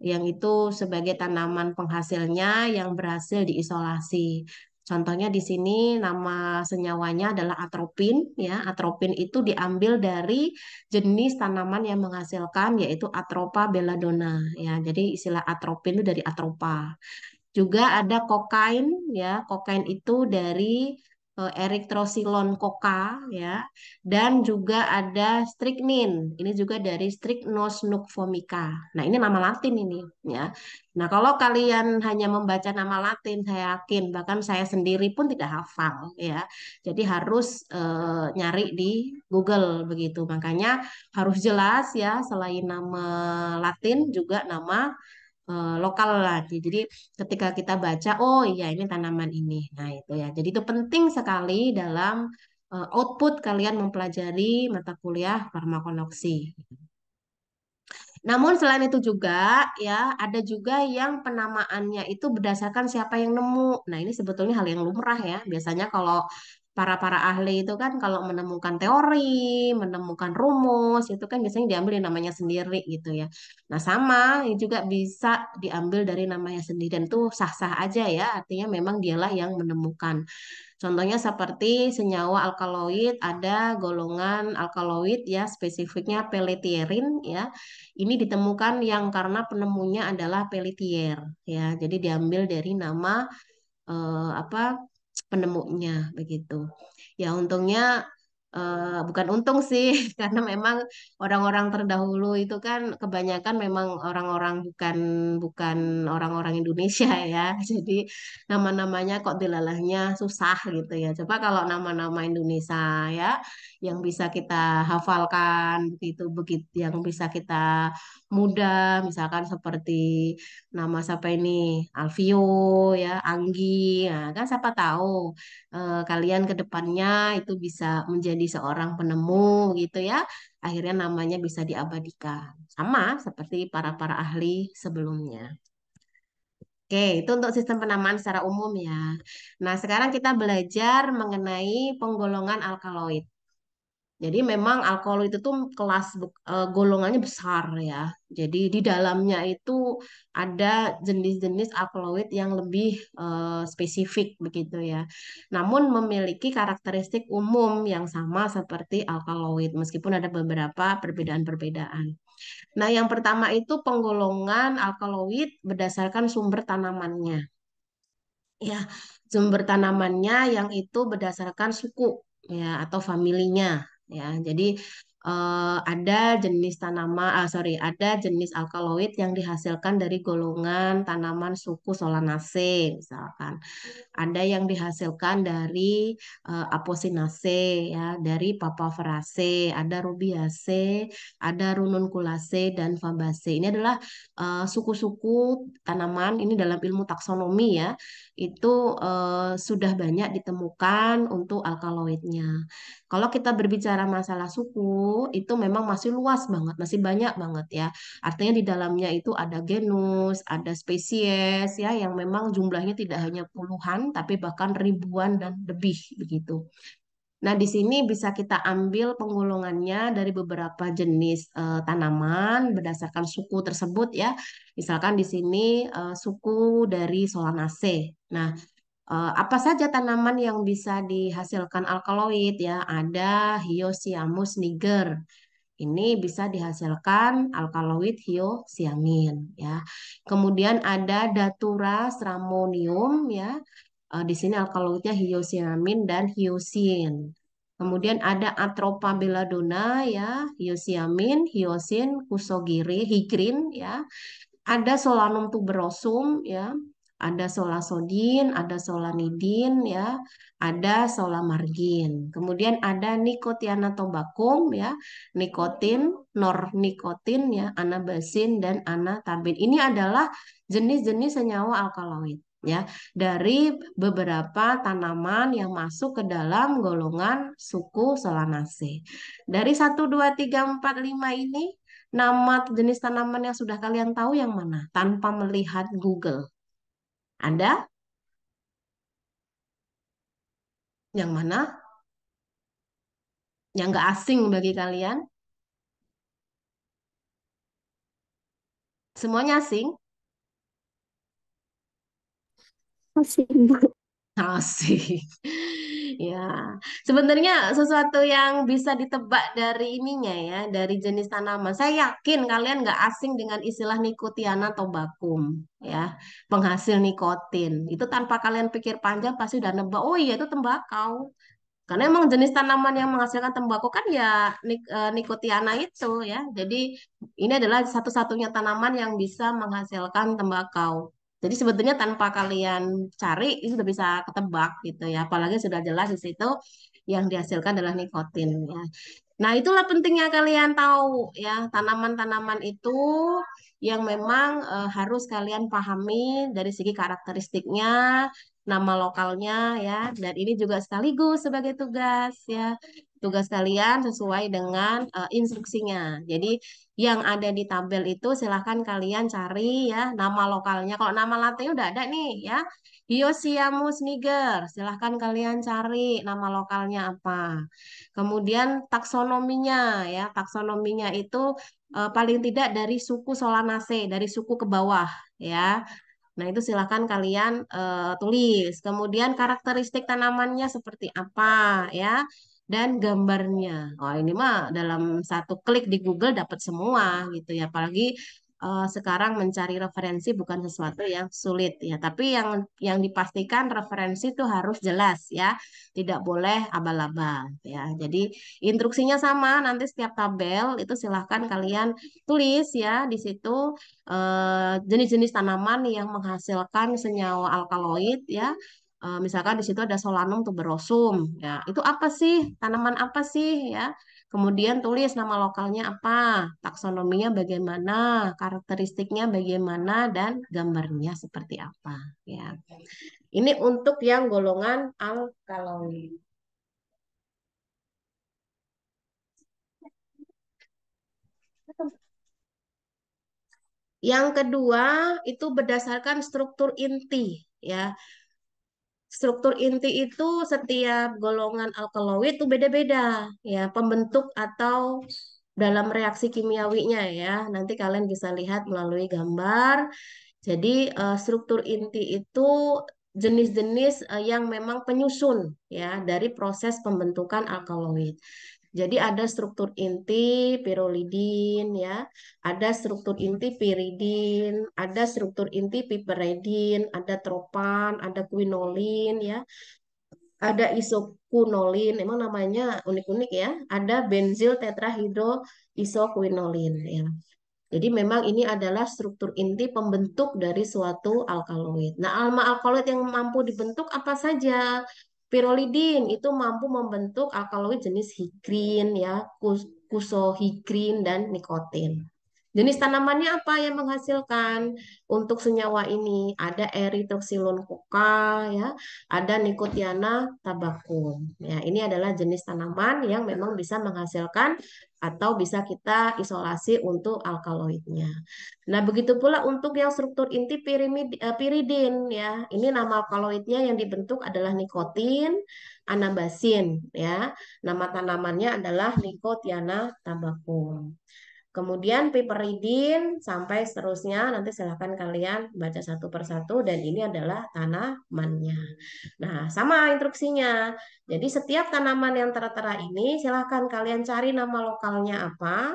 Yang itu sebagai tanaman penghasilnya yang berhasil diisolasi. Contohnya di sini nama senyawanya adalah atropin ya. Atropin itu diambil dari jenis tanaman yang menghasilkan yaitu Atropa belladonna ya. Jadi istilah atropin itu dari Atropa. Juga ada kokain ya, kokain itu dari eh, eritrosilon koka ya dan juga ada striknin ini juga dari strychnosnukvomica nah ini nama latin ini ya nah kalau kalian hanya membaca nama latin saya yakin bahkan saya sendiri pun tidak hafal ya jadi harus eh, nyari di Google begitu makanya harus jelas ya selain nama latin juga nama Eh, lokal lagi. Jadi ketika kita baca, oh iya ini tanaman ini. Nah itu ya. Jadi itu penting sekali dalam uh, output kalian mempelajari mata kuliah farmakonoksi. Namun selain itu juga ya ada juga yang penamaannya itu berdasarkan siapa yang nemu. Nah, ini sebetulnya hal yang lumrah ya. Biasanya kalau para-para ahli itu kan kalau menemukan teori, menemukan rumus, itu kan biasanya diambil yang namanya sendiri gitu ya. Nah sama ini juga bisa diambil dari namanya sendiri dan itu sah-sah aja ya, artinya memang dialah yang menemukan. Contohnya seperti senyawa alkaloid, ada golongan alkaloid ya spesifiknya pelletierin ya. Ini ditemukan yang karena penemunya adalah Pelletier ya. Jadi diambil dari nama eh, apa penemunya begitu. Ya untungnya uh, bukan untung sih *laughs* karena memang orang-orang terdahulu itu kan kebanyakan memang orang-orang bukan bukan orang-orang Indonesia *laughs* ya. Jadi nama-namanya kok dilalahnya susah gitu ya. Coba kalau nama-nama Indonesia ya yang bisa kita hafalkan begitu begitu yang bisa kita mudah misalkan seperti nama siapa ini Alvio ya Anggi nah, kan siapa tahu eh, kalian kedepannya itu bisa menjadi seorang penemu gitu ya akhirnya namanya bisa diabadikan sama seperti para para ahli sebelumnya Oke, itu untuk sistem penamaan secara umum ya. Nah, sekarang kita belajar mengenai penggolongan alkaloid. Jadi memang alkohol itu tuh kelas uh, golongannya besar ya. Jadi di dalamnya itu ada jenis-jenis alkaloid yang lebih uh, spesifik begitu ya. Namun memiliki karakteristik umum yang sama seperti alkaloid meskipun ada beberapa perbedaan-perbedaan. Nah, yang pertama itu penggolongan alkaloid berdasarkan sumber tanamannya. Ya, sumber tanamannya yang itu berdasarkan suku ya atau familinya ya. Jadi uh, ada jenis tanaman, ah, eh, sorry, ada jenis alkaloid yang dihasilkan dari golongan tanaman suku Solanaceae misalkan. Ada yang dihasilkan dari uh, eh, Apocynaceae ya, dari Papaveraceae, ada Rubiaceae, ada Ranunculaceae dan Fabaceae. Ini adalah suku-suku uh, tanaman ini dalam ilmu taksonomi ya itu eh, sudah banyak ditemukan untuk alkaloidnya. Kalau kita berbicara masalah suku, itu memang masih luas banget, masih banyak banget ya. Artinya di dalamnya itu ada genus, ada spesies ya yang memang jumlahnya tidak hanya puluhan tapi bahkan ribuan dan lebih begitu. Nah, di sini bisa kita ambil penggolongannya dari beberapa jenis e, tanaman berdasarkan suku tersebut ya. Misalkan di sini e, suku dari Solanaceae. Nah, e, apa saja tanaman yang bisa dihasilkan alkaloid ya? Ada Hyoscyamus niger. Ini bisa dihasilkan alkaloid hyoscyamin ya. Kemudian ada Datura stramonium ya. Uh, di sini alkaloidnya hyosiamin dan hyosin. Kemudian ada atropa ya, hiosiamin, hyosin, kusogiri, higrin ya. Ada solanum tuberosum ya, ada solasodin, ada solanidin ya, ada solamargin. Kemudian ada nikotiana tobacum ya, nikotin, nornikotin ya, anabasin dan anatabin. Ini adalah jenis-jenis senyawa alkaloid ya dari beberapa tanaman yang masuk ke dalam golongan suku Solanaceae. Dari 1 2 3 4 5 ini nama jenis tanaman yang sudah kalian tahu yang mana tanpa melihat Google. Ada? Yang mana? Yang nggak asing bagi kalian? Semuanya asing? Masih Bu. Oh, *laughs* ya, sebenarnya sesuatu yang bisa ditebak dari ininya ya, dari jenis tanaman. Saya yakin kalian nggak asing dengan istilah nikotiana tobacum, ya, penghasil nikotin. Itu tanpa kalian pikir panjang pasti udah nebak. Oh iya itu tembakau. Karena emang jenis tanaman yang menghasilkan tembakau kan ya nik eh, nikotiana itu ya. Jadi ini adalah satu-satunya tanaman yang bisa menghasilkan tembakau. Jadi sebetulnya tanpa kalian cari itu sudah bisa ketebak gitu ya. Apalagi sudah jelas di situ yang dihasilkan adalah nikotin ya. Nah, itulah pentingnya kalian tahu ya, tanaman-tanaman itu yang memang e, harus kalian pahami dari segi karakteristiknya, nama lokalnya ya. Dan ini juga sekaligus sebagai tugas ya. Tugas kalian sesuai dengan e, instruksinya. Jadi yang ada di tabel itu silahkan kalian cari ya nama lokalnya. Kalau nama latinnya udah ada nih ya. Diosiamus niger, silahkan kalian cari nama lokalnya apa. Kemudian taksonominya ya, taksonominya itu eh, paling tidak dari suku solanase, dari suku ke bawah ya. Nah, itu silahkan kalian eh, tulis. Kemudian karakteristik tanamannya seperti apa ya dan gambarnya. Oh ini mah dalam satu klik di Google dapat semua gitu ya. Apalagi uh, sekarang mencari referensi bukan sesuatu yang sulit ya. Tapi yang yang dipastikan referensi itu harus jelas ya. Tidak boleh abal-abal ya. Jadi instruksinya sama. Nanti setiap tabel itu silahkan kalian tulis ya di situ eh, jenis-jenis uh, jenis -jenis tanaman yang menghasilkan senyawa alkaloid ya Eh, misalkan di situ ada solanum tuberosum ya itu apa sih tanaman apa sih ya kemudian tulis nama lokalnya apa taksonominya bagaimana karakteristiknya bagaimana dan gambarnya seperti apa ya ini untuk yang golongan alkaloid Yang kedua itu berdasarkan struktur inti ya struktur inti itu setiap golongan alkaloid itu beda-beda ya pembentuk atau dalam reaksi kimiawinya ya. Nanti kalian bisa lihat melalui gambar. Jadi eh, struktur inti itu jenis-jenis eh, yang memang penyusun ya dari proses pembentukan alkaloid. Jadi ada struktur inti pirolidin ya, ada struktur inti piridin, ada struktur inti piperidin, ada tropan, ada quinolin ya. Ada isoquinolin, emang namanya unik-unik ya. Ada benzil tetrahidro isoquinolin ya. Jadi memang ini adalah struktur inti pembentuk dari suatu alkaloid. Nah, alma alkaloid yang mampu dibentuk apa saja? Pirolidin itu mampu membentuk alkaloid jenis higrin ya, kusohigrin dan nikotin. Jenis tanamannya apa yang menghasilkan untuk senyawa ini? Ada eritroxilon coca, ya, ada nicotiana tabacum. Ya, ini adalah jenis tanaman yang memang bisa menghasilkan atau bisa kita isolasi untuk alkaloidnya. Nah, begitu pula untuk yang struktur inti pirimid, eh, piridin ya. Ini nama alkaloidnya yang dibentuk adalah nikotin, anabasin ya. Nama tanamannya adalah nikotiana tabacum. Kemudian piperidin sampai seterusnya nanti silahkan kalian baca satu persatu dan ini adalah tanamannya. Nah sama instruksinya. Jadi setiap tanaman yang tertera ini silahkan kalian cari nama lokalnya apa,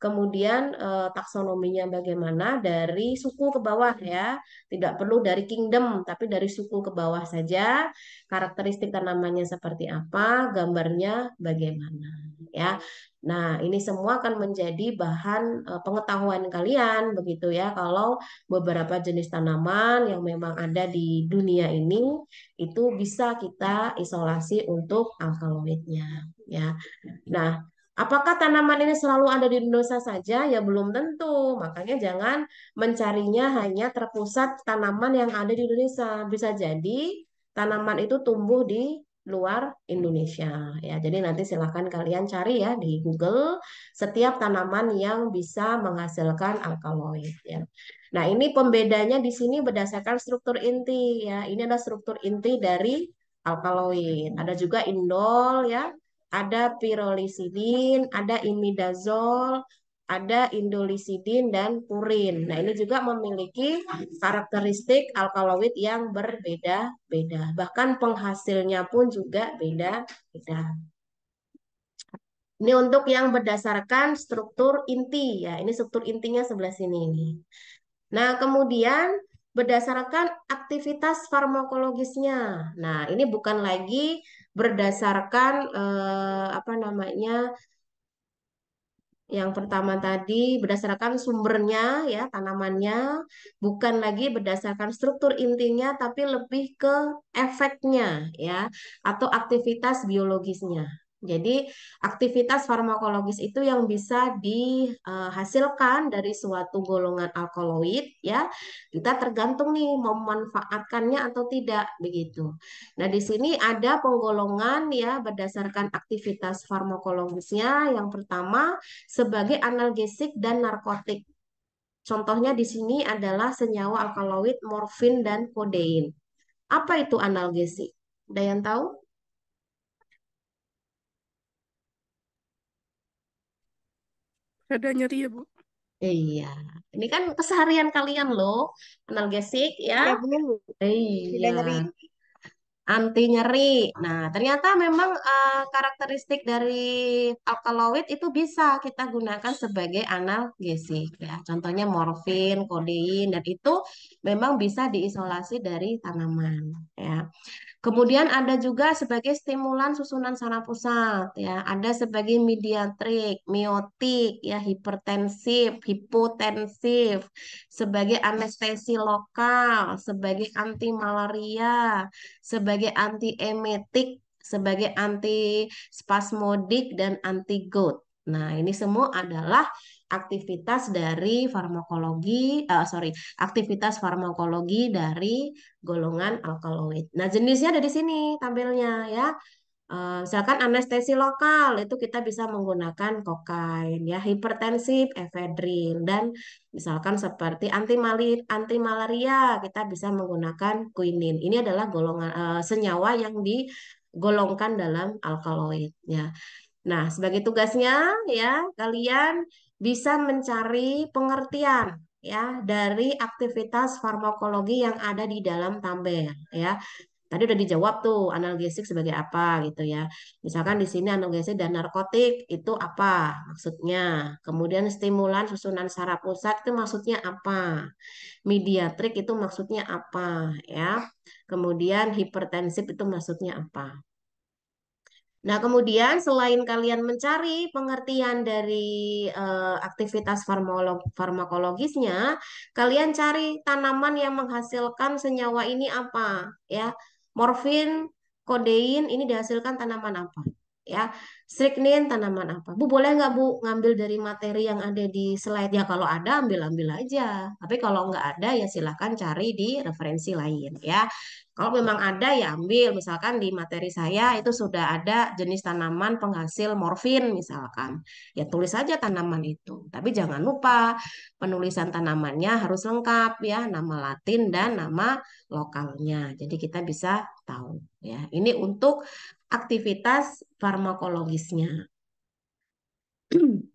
kemudian eh, taksonominya bagaimana dari suku ke bawah ya tidak perlu dari kingdom tapi dari suku ke bawah saja karakteristik tanamannya seperti apa gambarnya bagaimana ya Nah, ini semua akan menjadi bahan eh, pengetahuan kalian begitu ya kalau beberapa jenis tanaman yang memang ada di dunia ini itu bisa kita isolasi untuk alkaloidnya ya. Nah, Apakah tanaman ini selalu ada di Indonesia saja? Ya belum tentu. Makanya jangan mencarinya hanya terpusat tanaman yang ada di Indonesia. Bisa jadi tanaman itu tumbuh di luar Indonesia. Ya, jadi nanti silahkan kalian cari ya di Google setiap tanaman yang bisa menghasilkan alkaloid. Ya. Nah ini pembedanya di sini berdasarkan struktur inti ya. Ini adalah struktur inti dari alkaloid. Ada juga indol ya ada pirolisidin, ada imidazol, ada indolisidin dan purin. Nah, ini juga memiliki karakteristik alkaloid yang berbeda-beda. Bahkan penghasilnya pun juga beda-beda. Ini untuk yang berdasarkan struktur inti ya. Ini struktur intinya sebelah sini ini. Nah, kemudian berdasarkan aktivitas farmakologisnya. Nah, ini bukan lagi berdasarkan eh, apa namanya yang pertama tadi berdasarkan sumbernya ya tanamannya bukan lagi berdasarkan struktur intinya tapi lebih ke efeknya ya atau aktivitas biologisnya jadi aktivitas farmakologis itu yang bisa dihasilkan eh, dari suatu golongan alkaloid ya. Kita tergantung nih memanfaatkannya atau tidak begitu. Nah, di sini ada penggolongan ya berdasarkan aktivitas farmakologisnya. Yang pertama sebagai analgesik dan narkotik. Contohnya di sini adalah senyawa alkaloid morfin dan kodein. Apa itu analgesik? Ada yang tahu? ada nyeri ya, Bu. Iya, ini kan keseharian kalian loh, analgesik ya. Iya Iya. nyeri. Anti nyeri. Nah, ternyata memang uh, karakteristik dari alkaloid itu bisa kita gunakan sebagai analgesik ya. Contohnya morfin, kodein dan itu memang bisa diisolasi dari tanaman ya. Kemudian ada juga sebagai stimulan susunan saraf pusat ya, ada sebagai mediatrik, miotik ya, hipertensif, hipotensif, sebagai anestesi lokal, sebagai anti malaria, sebagai anti emetik, sebagai anti spasmodik dan anti gout. Nah, ini semua adalah aktivitas dari farmakologi, uh, sorry, aktivitas farmakologi dari golongan alkaloid. Nah, jenisnya ada di sini tampilnya ya. Uh, misalkan anestesi lokal itu kita bisa menggunakan kokain ya hipertensif efedrin dan misalkan seperti anti anti malaria kita bisa menggunakan quinin. ini adalah golongan uh, senyawa yang digolongkan dalam alkaloid ya nah sebagai tugasnya ya kalian bisa mencari pengertian ya dari aktivitas farmakologi yang ada di dalam tambel ya. Tadi udah dijawab tuh analgesik sebagai apa gitu ya. Misalkan di sini analgesik dan narkotik itu apa maksudnya. Kemudian stimulan susunan saraf pusat itu maksudnya apa. Mediatrik itu maksudnya apa ya. Kemudian hipertensif itu maksudnya apa. Nah, kemudian selain kalian mencari pengertian dari uh, aktivitas farmolog farmakologisnya, kalian cari tanaman yang menghasilkan senyawa ini apa, ya. Morfin, kodein ini dihasilkan tanaman apa, ya. Strychnine tanaman apa? Bu, boleh nggak Bu ngambil dari materi yang ada di slide? Ya kalau ada ambil-ambil aja. Tapi kalau nggak ada ya silahkan cari di referensi lain ya. Kalau memang ada ya ambil. Misalkan di materi saya itu sudah ada jenis tanaman penghasil morfin misalkan. Ya tulis saja tanaman itu. Tapi jangan lupa penulisan tanamannya harus lengkap ya. Nama latin dan nama lokalnya. Jadi kita bisa tahu ya. Ini untuk aktivitas farmakologi penulisnya. *clears throat*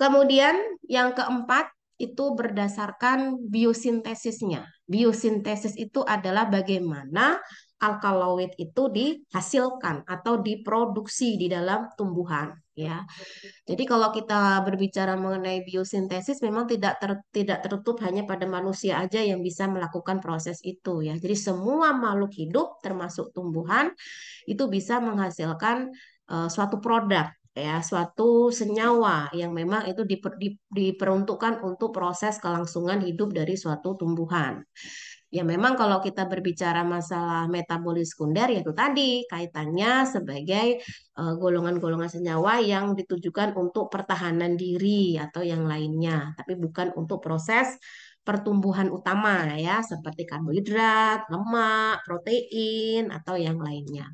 Kemudian yang keempat itu berdasarkan biosintesisnya. Biosintesis itu adalah bagaimana alkaloid itu dihasilkan atau diproduksi di dalam tumbuhan ya. Jadi kalau kita berbicara mengenai biosintesis memang tidak ter, tidak tertutup hanya pada manusia aja yang bisa melakukan proses itu ya. Jadi semua makhluk hidup termasuk tumbuhan itu bisa menghasilkan uh, suatu produk ya suatu senyawa yang memang itu diper, di, diperuntukkan untuk proses kelangsungan hidup dari suatu tumbuhan. Ya memang kalau kita berbicara masalah metabolis sekunder yaitu tadi kaitannya sebagai eh, golongan-golongan uh, senyawa yang ditujukan untuk pertahanan diri atau yang lainnya, tapi bukan untuk proses pertumbuhan utama ya seperti karbohidrat, lemak, protein atau yang lainnya.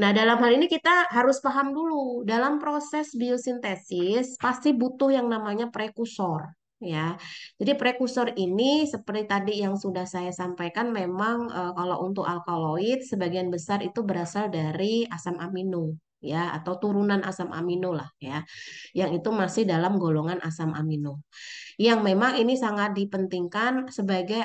Nah, dalam hal ini kita harus paham dulu, dalam proses biosintesis pasti butuh yang namanya prekursor ya. Jadi prekursor ini seperti tadi yang sudah saya sampaikan memang e, kalau untuk alkaloid sebagian besar itu berasal dari asam amino ya atau turunan asam amino lah ya. Yang itu masih dalam golongan asam amino. Yang memang ini sangat dipentingkan sebagai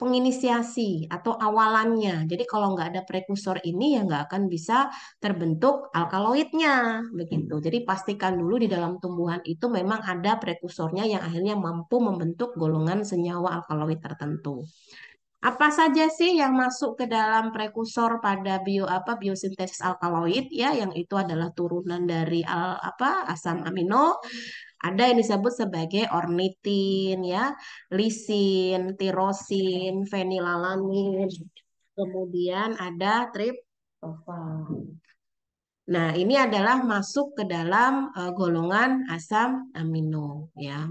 penginisiasi atau awalannya. Jadi kalau nggak ada prekursor ini ya nggak akan bisa terbentuk alkaloidnya begitu. Hmm. Jadi pastikan dulu di dalam tumbuhan itu memang ada prekursornya yang akhirnya mampu membentuk golongan senyawa alkaloid tertentu. Apa saja sih yang masuk ke dalam prekursor pada bio apa biosintesis alkaloid ya yang itu adalah turunan dari al, apa asam amino ada yang disebut sebagai ornitin, ya, lisin, tirosin, fenilalanin. Kemudian ada triptofan. Nah, ini adalah masuk ke dalam uh, golongan asam amino, ya.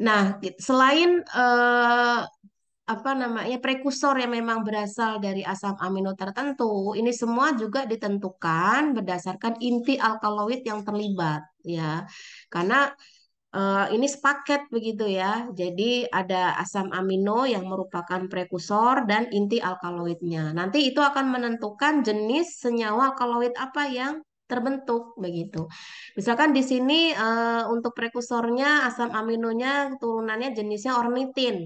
Nah, selain uh, apa namanya prekursor yang memang berasal dari asam amino tertentu ini semua juga ditentukan berdasarkan inti alkaloid yang terlibat ya karena uh, ini sepaket begitu ya jadi ada asam amino yang merupakan prekursor dan inti alkaloidnya nanti itu akan menentukan jenis senyawa alkaloid apa yang terbentuk begitu. Misalkan di sini uh, untuk prekursornya asam aminonya turunannya jenisnya ornitin.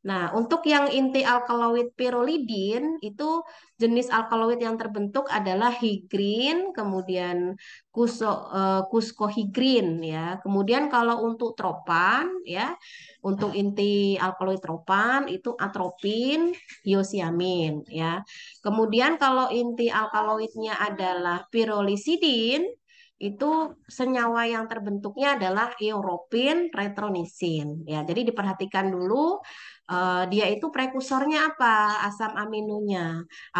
Nah, untuk yang inti alkaloid pirolidin itu jenis alkaloid yang terbentuk adalah higrin, kemudian kuso, uh, kuskohigrin ya. Kemudian kalau untuk tropan ya, untuk inti alkaloid tropan itu atropin, hiosiamin ya. Kemudian kalau inti alkaloidnya adalah pirolisidin itu senyawa yang terbentuknya adalah europin retronisin ya jadi diperhatikan dulu uh, dia itu prekursornya apa asam aminonya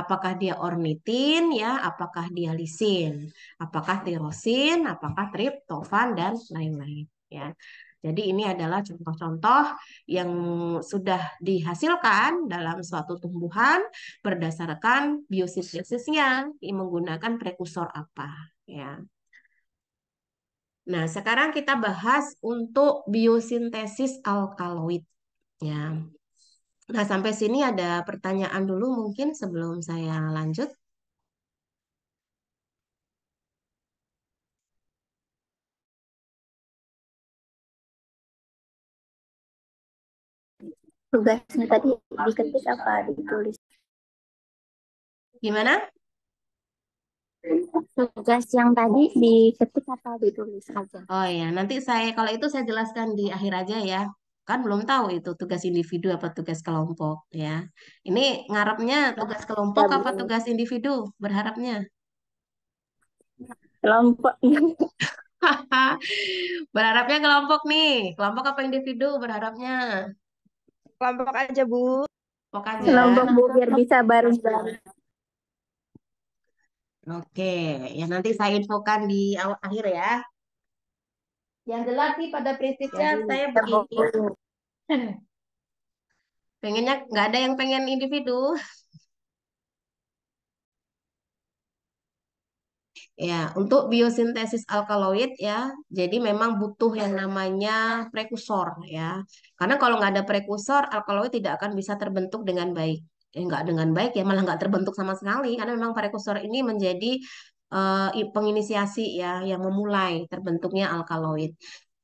apakah dia ornitin ya apakah dia lisin apakah tirosin apakah triptofan dan lain-lain ya jadi ini adalah contoh-contoh yang sudah dihasilkan dalam suatu tumbuhan berdasarkan yang menggunakan prekursor apa ya Nah, sekarang kita bahas untuk biosintesis alkaloid. Ya, Nah, sampai sini ada pertanyaan dulu mungkin sebelum saya lanjut. Tugasnya tadi diketik apa ditulis? Gimana? Tugas yang tadi diketik apa ditulis aja? Oh ya, nanti saya kalau itu saya jelaskan di akhir aja ya kan belum tahu itu tugas individu apa tugas kelompok ya ini ngarepnya iya. tugas kelompok ya, apa tugas individu berharapnya kelompok *laughs* berharapnya kelompok nih kelompok apa individu berharapnya kelompok aja bu kelompok kelompok bu biar bisa bareng-bareng Oke, ya nanti saya infokan di akhir ya. Yang sih pada prinsipnya saya begini. *laughs* Pengennya nggak ada yang pengen individu. *laughs* Ya, untuk biosintesis alkaloid ya, jadi memang butuh yang namanya prekursor ya. Karena kalau nggak ada prekursor, alkaloid tidak akan bisa terbentuk dengan baik. Eh, nggak dengan baik ya, malah nggak terbentuk sama sekali. Karena memang prekursor ini menjadi uh, penginisiasi ya yang memulai terbentuknya alkaloid.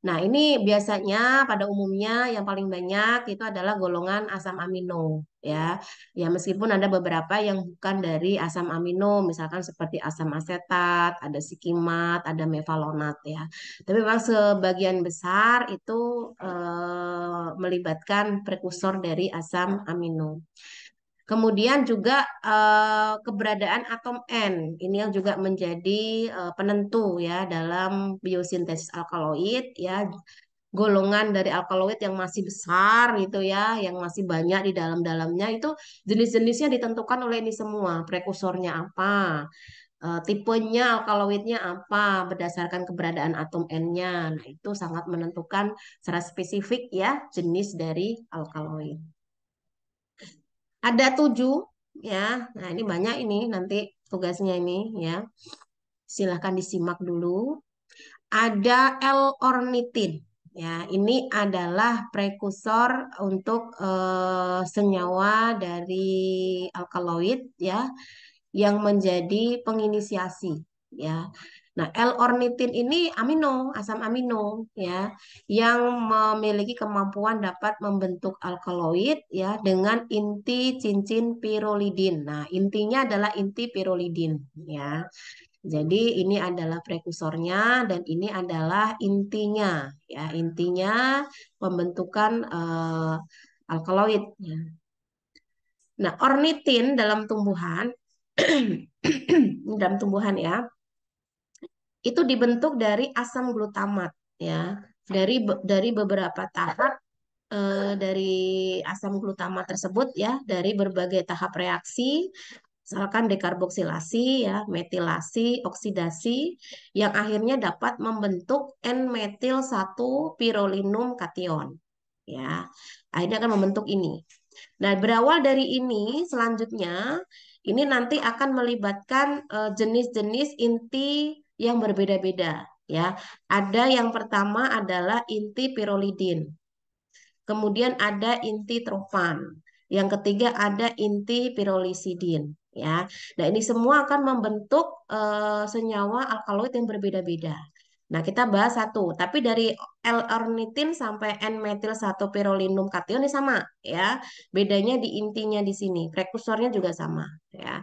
Nah, ini biasanya pada umumnya yang paling banyak itu adalah golongan asam amino ya. Ya meskipun ada beberapa yang bukan dari asam amino, misalkan seperti asam asetat, ada sikimat, ada mevalonat ya. Tapi memang sebagian besar itu eh, melibatkan prekursor dari asam amino. Kemudian juga uh, keberadaan atom N ini yang juga menjadi uh, penentu ya dalam biosintesis alkaloid ya golongan dari alkaloid yang masih besar gitu ya, yang masih banyak di dalam-dalamnya itu jenis-jenisnya ditentukan oleh ini semua, prekursornya apa, eh, tipenya alkaloidnya apa berdasarkan keberadaan atom N-nya. Nah, itu sangat menentukan secara spesifik ya jenis dari alkaloid. Ada tujuh, ya. Nah, ini banyak ini nanti tugasnya ini, ya. Silahkan disimak dulu. Ada L-ornitin. Ya, ini adalah prekursor untuk eh, senyawa dari alkaloid ya yang menjadi penginisiasi ya. Nah, L-ornitin ini amino, asam amino ya, yang memiliki kemampuan dapat membentuk alkaloid ya dengan inti cincin pirolidin. Nah, intinya adalah inti pirolidin ya. Jadi ini adalah prekursornya dan ini adalah intinya ya, intinya pembentukan uh, alkaloid ya. Nah, ornitin dalam tumbuhan *clears throat* dalam tumbuhan ya itu dibentuk dari asam glutamat ya dari dari beberapa tahap eh, dari asam glutamat tersebut ya dari berbagai tahap reaksi misalkan dekarboksilasi ya metilasi oksidasi yang akhirnya dapat membentuk N-metil 1 pirolinum kation ya akhirnya akan membentuk ini nah berawal dari ini selanjutnya ini nanti akan melibatkan eh, jenis-jenis inti yang berbeda-beda ya. Ada yang pertama adalah inti pirolidin. Kemudian ada inti trofan. Yang ketiga ada inti pirolisidin ya. Nah, ini semua akan membentuk uh, senyawa alkaloid yang berbeda-beda. Nah, kita bahas satu, tapi dari L-ornitin sampai N-metil 1 pirolinum kation ini sama ya. Bedanya di intinya di sini, prekursornya juga sama ya.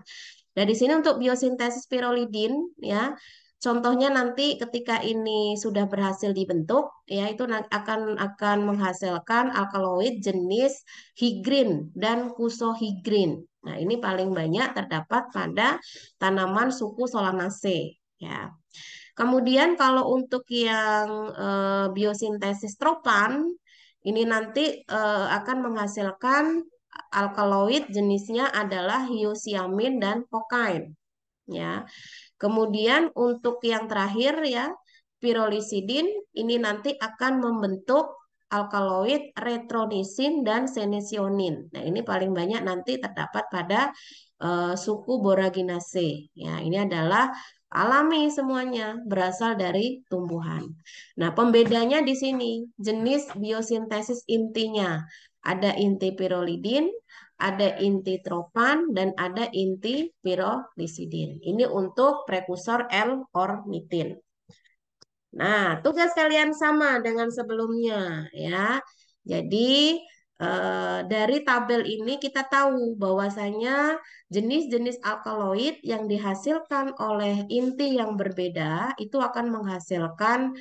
Nah, di sini untuk biosintesis pirolidin ya, Contohnya nanti ketika ini sudah berhasil dibentuk, ya itu akan akan menghasilkan alkaloid jenis higrin dan kusohigrin. Nah ini paling banyak terdapat pada tanaman suku Solanaceae. Ya. Kemudian kalau untuk yang e, biosintesis tropan, ini nanti e, akan menghasilkan alkaloid jenisnya adalah hyosiamin dan kokain. Ya, Kemudian untuk yang terakhir ya, pirolisidin ini nanti akan membentuk alkaloid retronisin dan senesionin. Nah, ini paling banyak nanti terdapat pada uh, suku Boraginaceae. Ya, ini adalah alami semuanya berasal dari tumbuhan. Nah, pembedanya di sini jenis biosintesis intinya. Ada inti pirolidin, ada inti tropan, dan ada inti pyrolisidin. Ini untuk prekursor L-ornitin. Nah, tugas kalian sama dengan sebelumnya ya. Jadi eh, dari tabel ini kita tahu bahwasanya jenis-jenis alkaloid yang dihasilkan oleh inti yang berbeda itu akan menghasilkan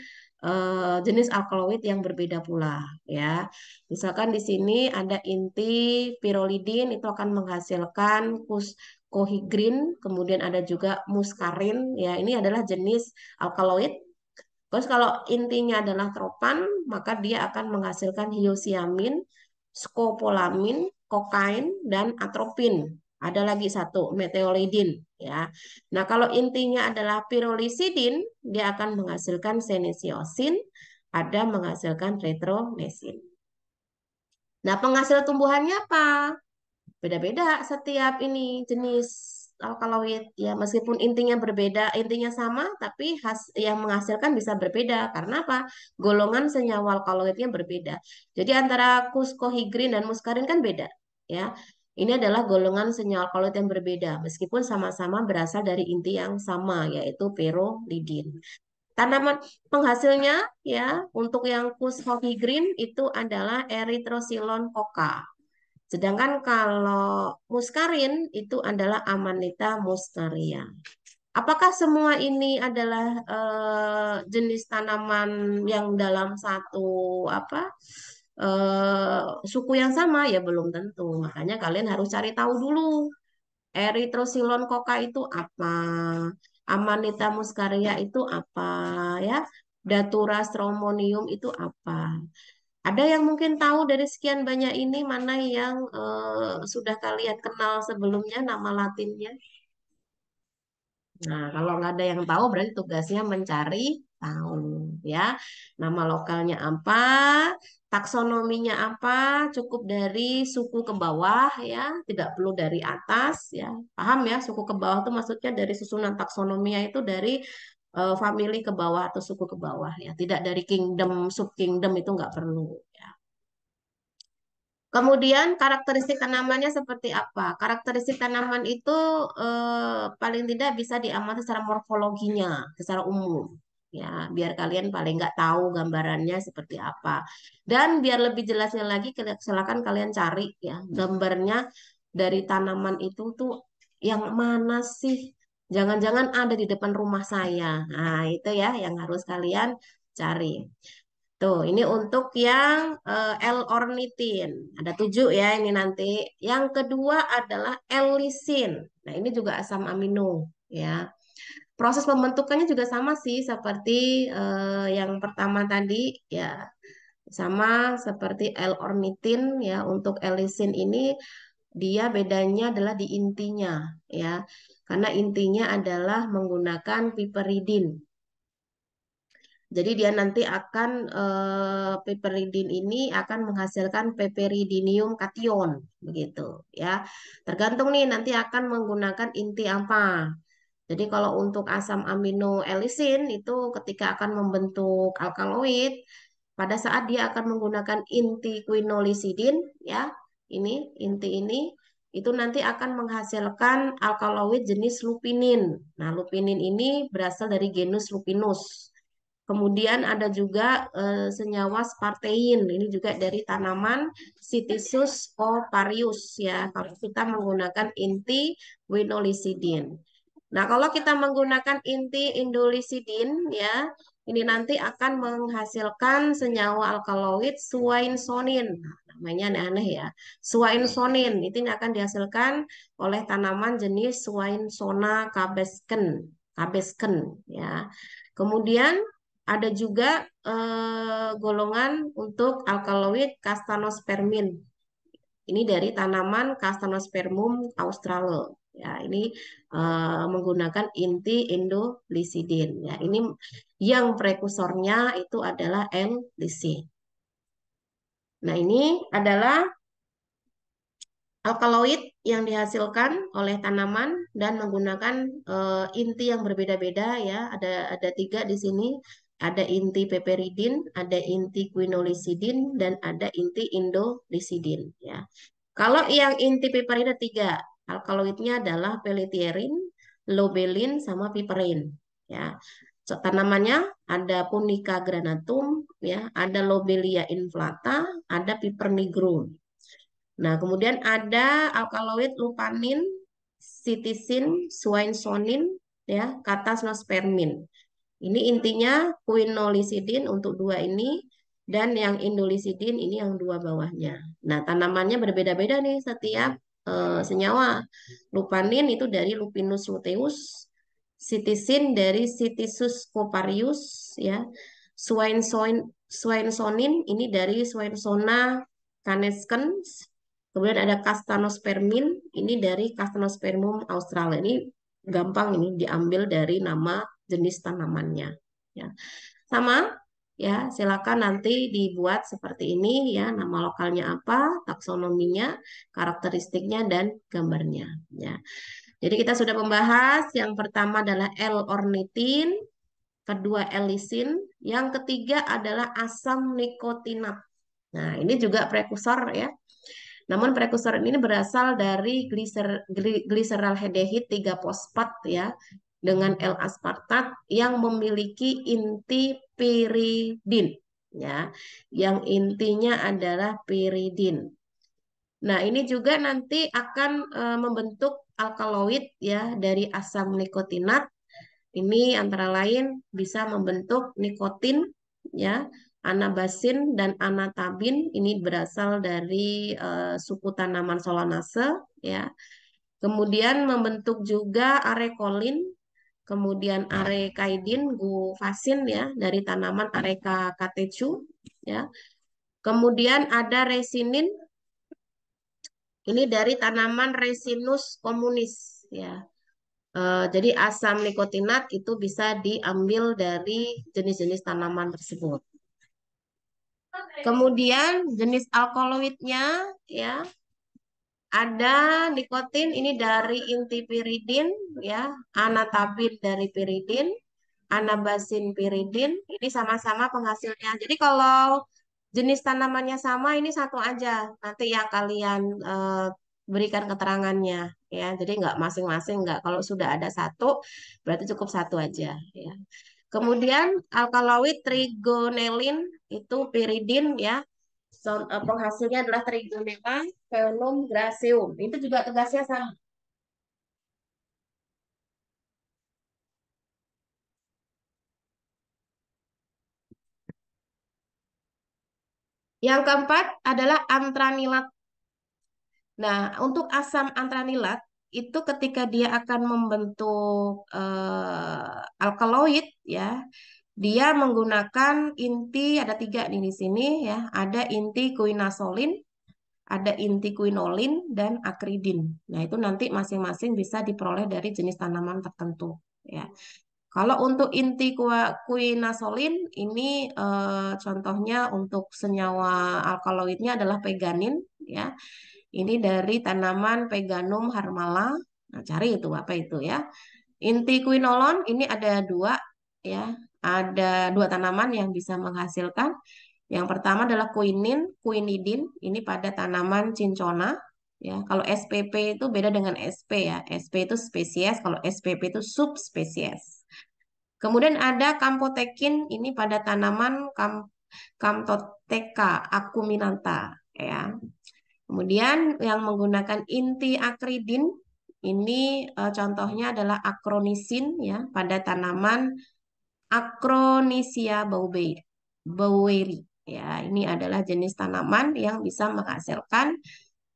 uh, jenis alkaloid yang berbeda pula ya. Misalkan di sini ada inti pyrrolidin itu akan menghasilkan kus kohigrin, kemudian ada juga muskarin ya. Ini adalah jenis alkaloid. Terus kalau intinya adalah tropan, maka dia akan menghasilkan hiosiamin, skopolamin, kokain dan atropin ada lagi satu meteolidin ya. Nah, kalau intinya adalah pirolisidin dia akan menghasilkan senesiosin, ada menghasilkan retronesin. Nah, penghasil tumbuhannya apa? Beda-beda setiap ini jenis alkaloid oh, ya, ya meskipun intinya berbeda intinya sama tapi has, yang menghasilkan bisa berbeda karena apa golongan senyawa alkaloidnya berbeda jadi antara kuskohigrin dan muskarin kan beda ya ini adalah golongan senyawa alkaloid yang berbeda, meskipun sama-sama berasal dari inti yang sama, yaitu pyrrolidin. Tanaman penghasilnya ya untuk yang Kushhoki green itu adalah Erythrosilon coca. Sedangkan kalau muskarin itu adalah Amanita muscaria. Apakah semua ini adalah uh, jenis tanaman yang dalam satu apa? eh, suku yang sama ya belum tentu. Makanya kalian harus cari tahu dulu eritrosilon koka itu apa, amanita muscaria itu apa, ya, datura stromonium itu apa. Ada yang mungkin tahu dari sekian banyak ini mana yang eh, sudah kalian kenal sebelumnya nama latinnya? Nah, kalau nggak ada yang tahu berarti tugasnya mencari tahun ya. Nama lokalnya apa, taksonominya apa, cukup dari suku ke bawah ya, tidak perlu dari atas ya. Paham ya, suku ke bawah itu maksudnya dari susunan taksonominya itu dari uh, family ke bawah atau suku ke bawah ya, tidak dari kingdom sub kingdom itu nggak perlu ya. Kemudian karakteristik tanamannya seperti apa? Karakteristik tanaman itu eh, paling tidak bisa diamati secara morfologinya, secara umum ya biar kalian paling nggak tahu gambarannya seperti apa dan biar lebih jelasnya lagi silakan kalian cari ya hmm. gambarnya dari tanaman itu tuh yang mana sih jangan-jangan ada di depan rumah saya nah itu ya yang harus kalian cari tuh ini untuk yang uh, eh, L ornitin ada tujuh ya ini nanti yang kedua adalah L lisin nah ini juga asam amino ya proses pembentukannya juga sama sih seperti uh, yang pertama tadi ya sama seperti L-ornitin ya untuk l ini dia bedanya adalah di intinya ya karena intinya adalah menggunakan piperidin. Jadi dia nanti akan eh, piperidin ini akan menghasilkan piperidinium kation begitu ya. Tergantung nih nanti akan menggunakan inti apa jadi kalau untuk asam amino elisin itu ketika akan membentuk alkaloid pada saat dia akan menggunakan inti quinolisidin ya ini inti ini itu nanti akan menghasilkan alkaloid jenis lupinin. Nah, lupinin ini berasal dari genus lupinus. Kemudian ada juga e, senyawa spartein. Ini juga dari tanaman Citisus oparius ya. Kalau kita menggunakan inti quinolisidin. Nah, kalau kita menggunakan inti indolisidin ya, ini nanti akan menghasilkan senyawa alkaloid suainsonin. Nah, namanya aneh-aneh ya. Suainsonin itu akan dihasilkan oleh tanaman jenis Suainsona cabesken, cabesken ya. Kemudian ada juga eh, golongan untuk alkaloid castanospermin. Ini dari tanaman Castanospermum australis. Ya, ini uh, menggunakan inti indolisidin. Ya, ini yang prekursornya itu adalah L-lisin. Nah, ini adalah alkaloid yang dihasilkan oleh tanaman dan menggunakan uh, inti yang berbeda-beda ya. Ada ada tiga di sini, ada inti peperidin, ada inti quinolisidin dan ada inti indolisidin ya. Kalau yang inti peperidin tiga, Alkaloidnya adalah pelitierin, lobelin, sama piperin. Ya. So, tanamannya ada punica granatum, ya, ada lobelia inflata, ada piper nigrum. Nah, kemudian ada alkaloid lupanin, citisin, swainsonin, ya, katasnospermin. Ini intinya quinolisidin untuk dua ini dan yang indolisidin ini yang dua bawahnya. Nah, tanamannya berbeda-beda nih setiap Eh, senyawa. Lupanin itu dari Lupinus luteus, sitisin dari sitisus coparius ya. Swainsoin Swainsonin ini dari Swainsona canescens. Kemudian ada Castanospermin, ini dari Castanospermum australis Ini gampang ini diambil dari nama jenis tanamannya. Ya. Sama ya silakan nanti dibuat seperti ini ya nama lokalnya apa taksonominya karakteristiknya dan gambarnya ya jadi kita sudah membahas yang pertama adalah L-ornitin kedua L-lisin yang ketiga adalah asam nikotinat nah ini juga prekursor ya namun prekursor ini berasal dari gliser, gliseraldehyid 3 fosfat ya dengan L-aspartat yang memiliki inti piridin ya yang intinya adalah piridin. Nah, ini juga nanti akan e, membentuk alkaloid ya dari asam nikotinat. Ini antara lain bisa membentuk nikotin ya, anabasin dan anatabin ini berasal dari e, suku tanaman solanase ya. Kemudian membentuk juga arekolin kemudian arekaidin gufasin ya dari tanaman areka katechu ya. Kemudian ada resinin ini dari tanaman resinus komunis ya. e, jadi asam nikotinat itu bisa diambil dari jenis-jenis tanaman tersebut. Kemudian jenis alkaloidnya ya ada nikotin ini dari inti piridin ya, anatapin dari piridin, anabasin piridin, ini sama-sama penghasilnya. Jadi kalau jenis tanamannya sama ini satu aja. Nanti yang kalian eh, berikan keterangannya ya. Jadi nggak masing-masing nggak. Kalau sudah ada satu berarti cukup satu aja ya. Kemudian alkaloid trigonelin itu piridin ya zon, eh, penghasilnya adalah Trigonella feonum graceum. Itu juga tugasnya sama. Yang keempat adalah antranilat. Nah, untuk asam antranilat itu ketika dia akan membentuk uh, alkaloid ya, dia menggunakan inti, ada tiga nih di sini ya. Ada inti quinasolin, ada inti quinolin, dan akridin. Nah itu nanti masing-masing bisa diperoleh dari jenis tanaman tertentu. ya. Kalau untuk inti quinasolin ini eh, contohnya untuk senyawa alkaloidnya adalah peganin ya. Ini dari tanaman Peganum harmala. Nah, cari itu apa itu ya. Inti quinolon ini ada dua ya ada dua tanaman yang bisa menghasilkan. Yang pertama adalah kuinin, kuinidin, ini pada tanaman cincona. Ya, kalau SPP itu beda dengan SP ya. SP itu spesies, kalau SPP itu subspesies. Kemudian ada kampotekin, ini pada tanaman kam, kamtoteka acuminata ya. Kemudian yang menggunakan inti akridin ini eh, contohnya adalah akronisin ya pada tanaman Acronisia boweri Ya, ini adalah jenis tanaman yang bisa menghasilkan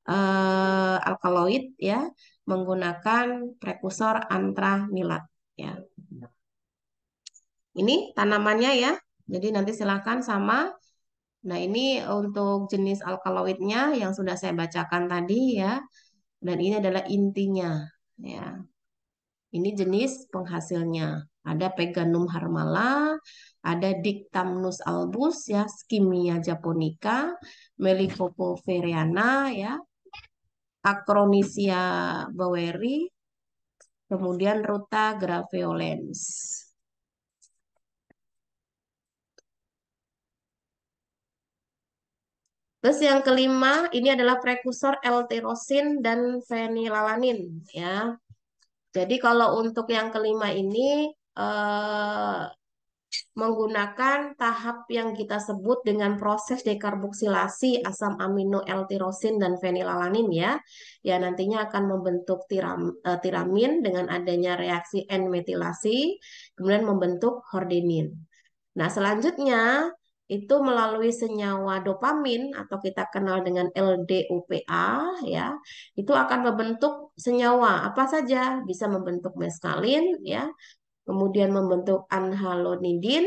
uh, alkaloid ya menggunakan prekursor antranilat ya. Ini tanamannya ya. Jadi nanti silakan sama Nah, ini untuk jenis alkaloidnya yang sudah saya bacakan tadi ya. Dan ini adalah intinya ya. Ini jenis penghasilnya. Ada Peganum harmala, ada Dictamnus albus ya, Skimia japonica, Melicopoferiana ya, Acronisia boweri, kemudian Ruta graveolens. Terus yang kelima, ini adalah prekursor L-tirosin dan fenilalanin ya. Jadi kalau untuk yang kelima ini eh, menggunakan tahap yang kita sebut dengan proses dekarboksilasi asam amino L-tirosin dan fenilalanin ya. Ya nantinya akan membentuk tiram, eh, tiramin dengan adanya reaksi N-metilasi kemudian membentuk hordenin. Nah, selanjutnya itu melalui senyawa dopamin atau kita kenal dengan LDOPA ya itu akan membentuk senyawa apa saja bisa membentuk meskalin ya kemudian membentuk anhalonidin,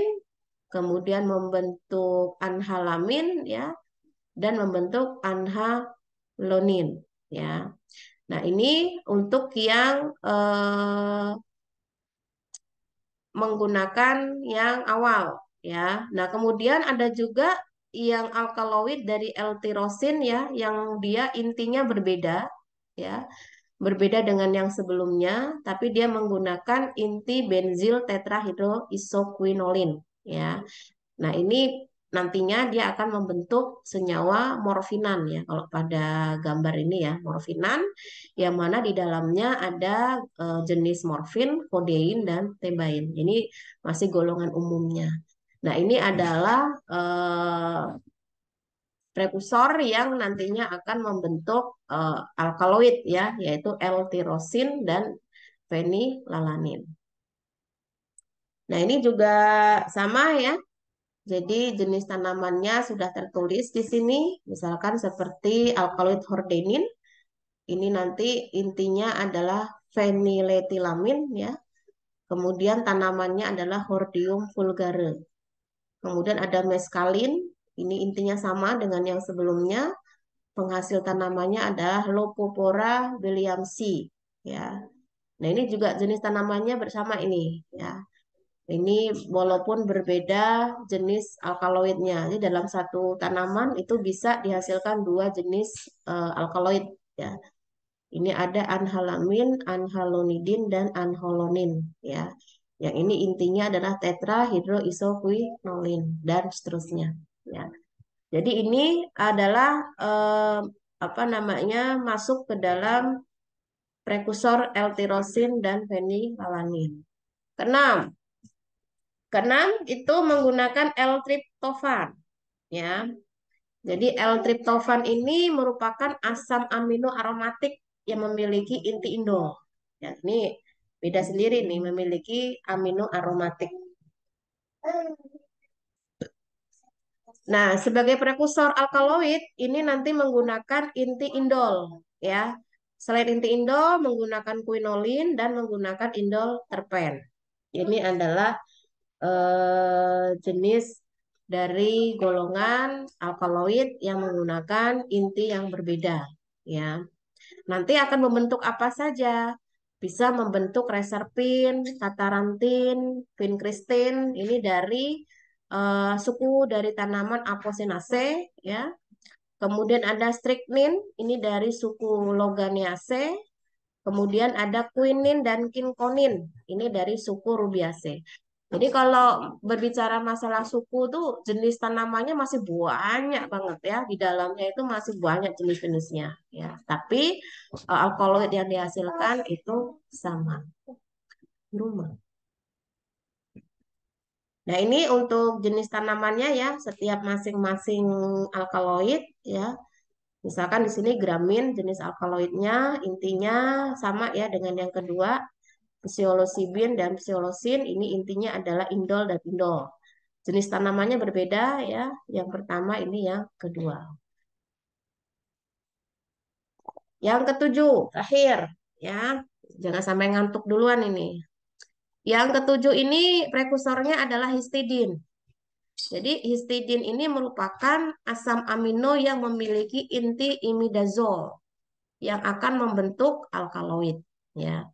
kemudian membentuk anhalamin ya dan membentuk anhalonin ya. Nah, ini untuk yang eh, menggunakan yang awal ya. Nah, kemudian ada juga yang alkaloid dari L-tirosin ya yang dia intinya berbeda ya berbeda dengan yang sebelumnya, tapi dia menggunakan inti benzil tetrahidroisoquinolin. Ya, nah ini nantinya dia akan membentuk senyawa morfinan ya kalau pada gambar ini ya morfinan yang mana di dalamnya ada e, jenis morfin, kodein dan tebain. Ini masih golongan umumnya. Nah, ini adalah e, prekursor yang nantinya akan membentuk uh, alkaloid ya, yaitu L-tirosin dan fenilalanin. Nah, ini juga sama ya. Jadi jenis tanamannya sudah tertulis di sini, misalkan seperti alkaloid hordenin. Ini nanti intinya adalah feniletilamin ya. Kemudian tanamannya adalah Hordium vulgare. Kemudian ada meskalin, ini intinya sama dengan yang sebelumnya. Penghasil tanamannya adalah Lopopora williamsi, ya. Nah, ini juga jenis tanamannya bersama ini, ya. Ini walaupun berbeda jenis alkaloidnya. Jadi dalam satu tanaman itu bisa dihasilkan dua jenis uh, alkaloid, ya. Ini ada anhalamin, anhalonidin dan anholonin, ya. Yang ini intinya adalah tetrahidroisoquinolin dan seterusnya. Ya. Jadi ini adalah eh, apa namanya masuk ke dalam prekursor L-tirosin dan fenilalanin. Keenam, keenam itu menggunakan L-triptofan, ya. Jadi L-triptofan ini merupakan asam amino aromatik yang memiliki inti indol. Ya, ini beda sendiri nih, memiliki amino aromatik. Nah, sebagai prekursor alkaloid ini nanti menggunakan inti indol ya. Selain inti indol menggunakan quinolin dan menggunakan indol terpen. Ini adalah eh, jenis dari golongan alkaloid yang menggunakan inti yang berbeda ya. Nanti akan membentuk apa saja? Bisa membentuk reserpin, katarantin, vincristin ini dari uh, suku dari tanaman Apocynaceae ya. Kemudian ada strychnine, ini dari suku Loganiaceae. Kemudian ada quinin dan kinkonin, ini dari suku Rubiaceae. Jadi kalau berbicara masalah suku tuh jenis tanamannya masih banyak banget ya di dalamnya itu masih banyak jenis-jenisnya ya. Tapi uh, alkaloid yang dihasilkan itu sama. Rumah. Nah, ini untuk jenis tanamannya ya, setiap masing-masing alkaloid ya. Misalkan di sini gramin jenis alkaloidnya intinya sama ya dengan yang kedua, psilocybin dan psilocin ini intinya adalah indol dan indol. Jenis tanamannya berbeda ya, yang pertama ini yang kedua. Yang ketujuh, terakhir ya. Jangan sampai ngantuk duluan ini. Yang ketujuh ini prekursornya adalah histidin. Jadi histidin ini merupakan asam amino yang memiliki inti imidazol yang akan membentuk alkaloid ya.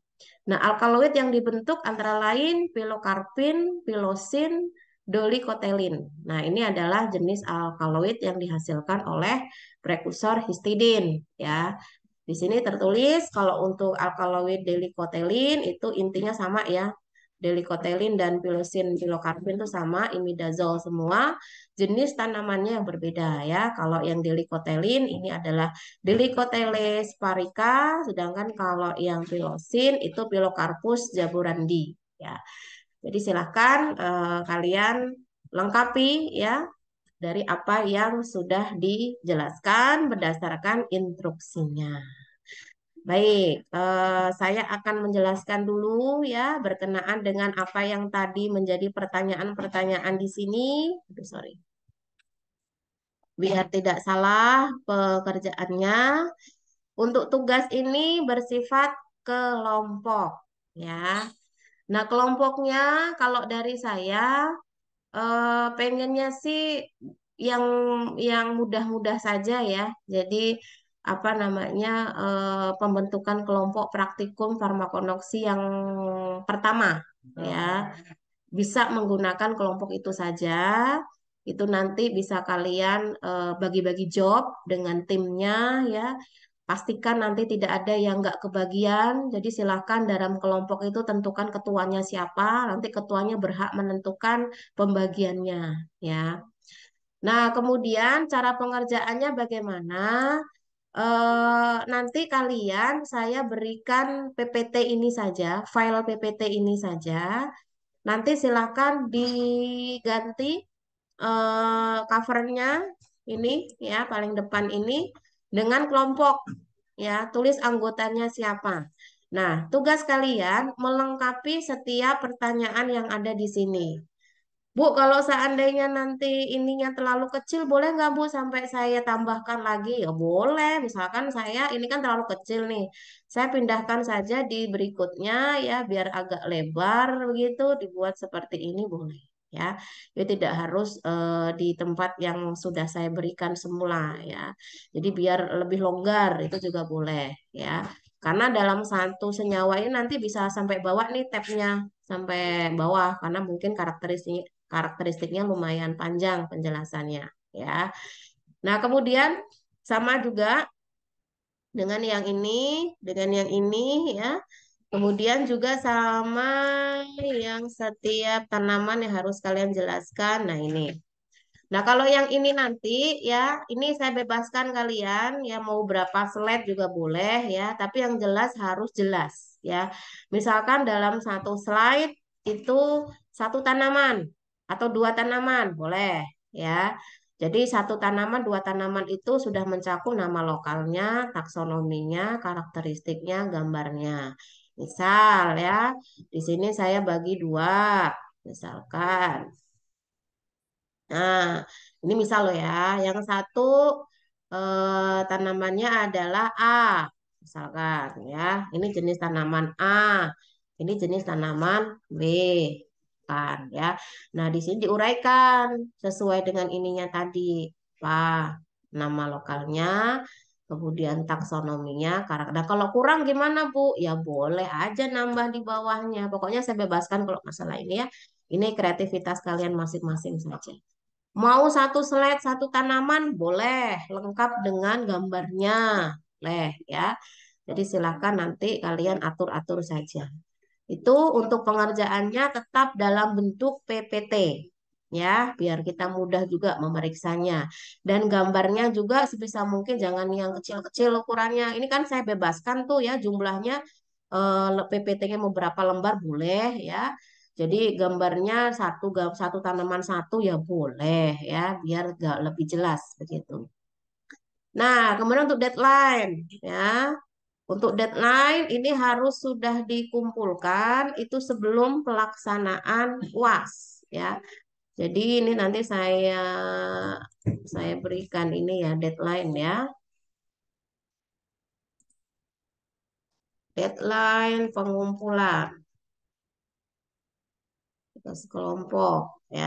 Nah, alkaloid yang dibentuk antara lain pilokarpin, pilosin, dolikotelin. Nah, ini adalah jenis alkaloid yang dihasilkan oleh prekursor histidin ya. Di sini tertulis kalau untuk alkaloid delikotelin itu intinya sama ya, delikotelin dan pilosin pilokarpin itu sama imidazol semua jenis tanamannya yang berbeda ya kalau yang delikotelin ini adalah delikotele parika, sedangkan kalau yang pilosin itu pilocarpus jaburandi ya jadi silahkan eh, kalian lengkapi ya dari apa yang sudah dijelaskan berdasarkan instruksinya Baik, eh, saya akan menjelaskan dulu ya berkenaan dengan apa yang tadi menjadi pertanyaan-pertanyaan di sini. Aduh, sorry. Biar tidak salah pekerjaannya. Untuk tugas ini bersifat kelompok ya. Nah, kelompoknya kalau dari saya eh, pengennya sih yang yang mudah-mudah saja ya. Jadi apa namanya eh, pembentukan kelompok praktikum farmakonoksi yang pertama ya hmm. bisa menggunakan kelompok itu saja itu nanti bisa kalian eh, bagi-bagi eh, job dengan timnya ya pastikan nanti tidak ada yang nggak kebagian jadi silahkan dalam kelompok itu tentukan ketuanya siapa nanti ketuanya berhak menentukan pembagiannya ya nah kemudian cara pengerjaannya bagaimana Uh, nanti kalian saya berikan PPT ini saja, file PPT ini saja. Nanti silakan diganti uh, covernya ini ya paling depan ini dengan kelompok ya, tulis anggotanya siapa. Nah, tugas kalian melengkapi setiap pertanyaan yang ada di sini. Bu, kalau seandainya nanti ininya terlalu kecil, boleh nggak Bu sampai saya tambahkan lagi? Ya boleh, misalkan saya ini kan terlalu kecil nih. Saya pindahkan saja di berikutnya ya, biar agak lebar begitu, dibuat seperti ini boleh ya. ya tidak harus eh, di tempat yang sudah saya berikan semula ya. Jadi biar lebih longgar itu juga boleh ya. Karena dalam satu senyawa ini nanti bisa sampai bawah nih tapnya sampai bawah karena mungkin karakteristik karakteristiknya lumayan panjang penjelasannya ya. Nah, kemudian sama juga dengan yang ini, dengan yang ini ya. Kemudian juga sama yang setiap tanaman yang harus kalian jelaskan. Nah, ini. Nah, kalau yang ini nanti ya, ini saya bebaskan kalian ya mau berapa slide juga boleh ya, tapi yang jelas harus jelas ya. Misalkan dalam satu slide itu satu tanaman atau dua tanaman boleh ya. Jadi satu tanaman dua tanaman itu sudah mencakup nama lokalnya, taksonominya, karakteristiknya, gambarnya. Misal ya, di sini saya bagi dua, misalkan. Nah, ini misal loh ya, yang satu eh, tanamannya adalah A, misalkan ya, ini jenis tanaman A, ini jenis tanaman B dilakukan ya. Nah, di sini diuraikan sesuai dengan ininya tadi. Pak, nama lokalnya, kemudian taksonominya karakter. Nah, kalau kurang gimana Bu? Ya boleh aja nambah di bawahnya. Pokoknya saya bebaskan kalau masalah ini ya. Ini kreativitas kalian masing-masing saja. Mau satu slide, satu tanaman? Boleh, lengkap dengan gambarnya. Boleh ya. Jadi silakan nanti kalian atur-atur saja. Itu untuk pengerjaannya tetap dalam bentuk PPT ya, biar kita mudah juga memeriksanya. Dan gambarnya juga sebisa mungkin jangan yang kecil-kecil ukurannya. Ini kan saya bebaskan tuh ya jumlahnya eh, PPT-nya mau lembar boleh ya. Jadi gambarnya satu satu tanaman satu ya boleh ya, biar gak lebih jelas begitu. Nah, kemudian untuk deadline ya. Untuk deadline ini harus sudah dikumpulkan itu sebelum pelaksanaan UAS ya. Jadi ini nanti saya saya berikan ini ya deadline ya. Deadline pengumpulan. Kita sekelompok ya.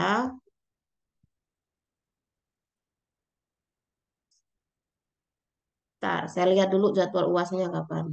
Ntar saya lihat dulu jadwal uasnya kapan.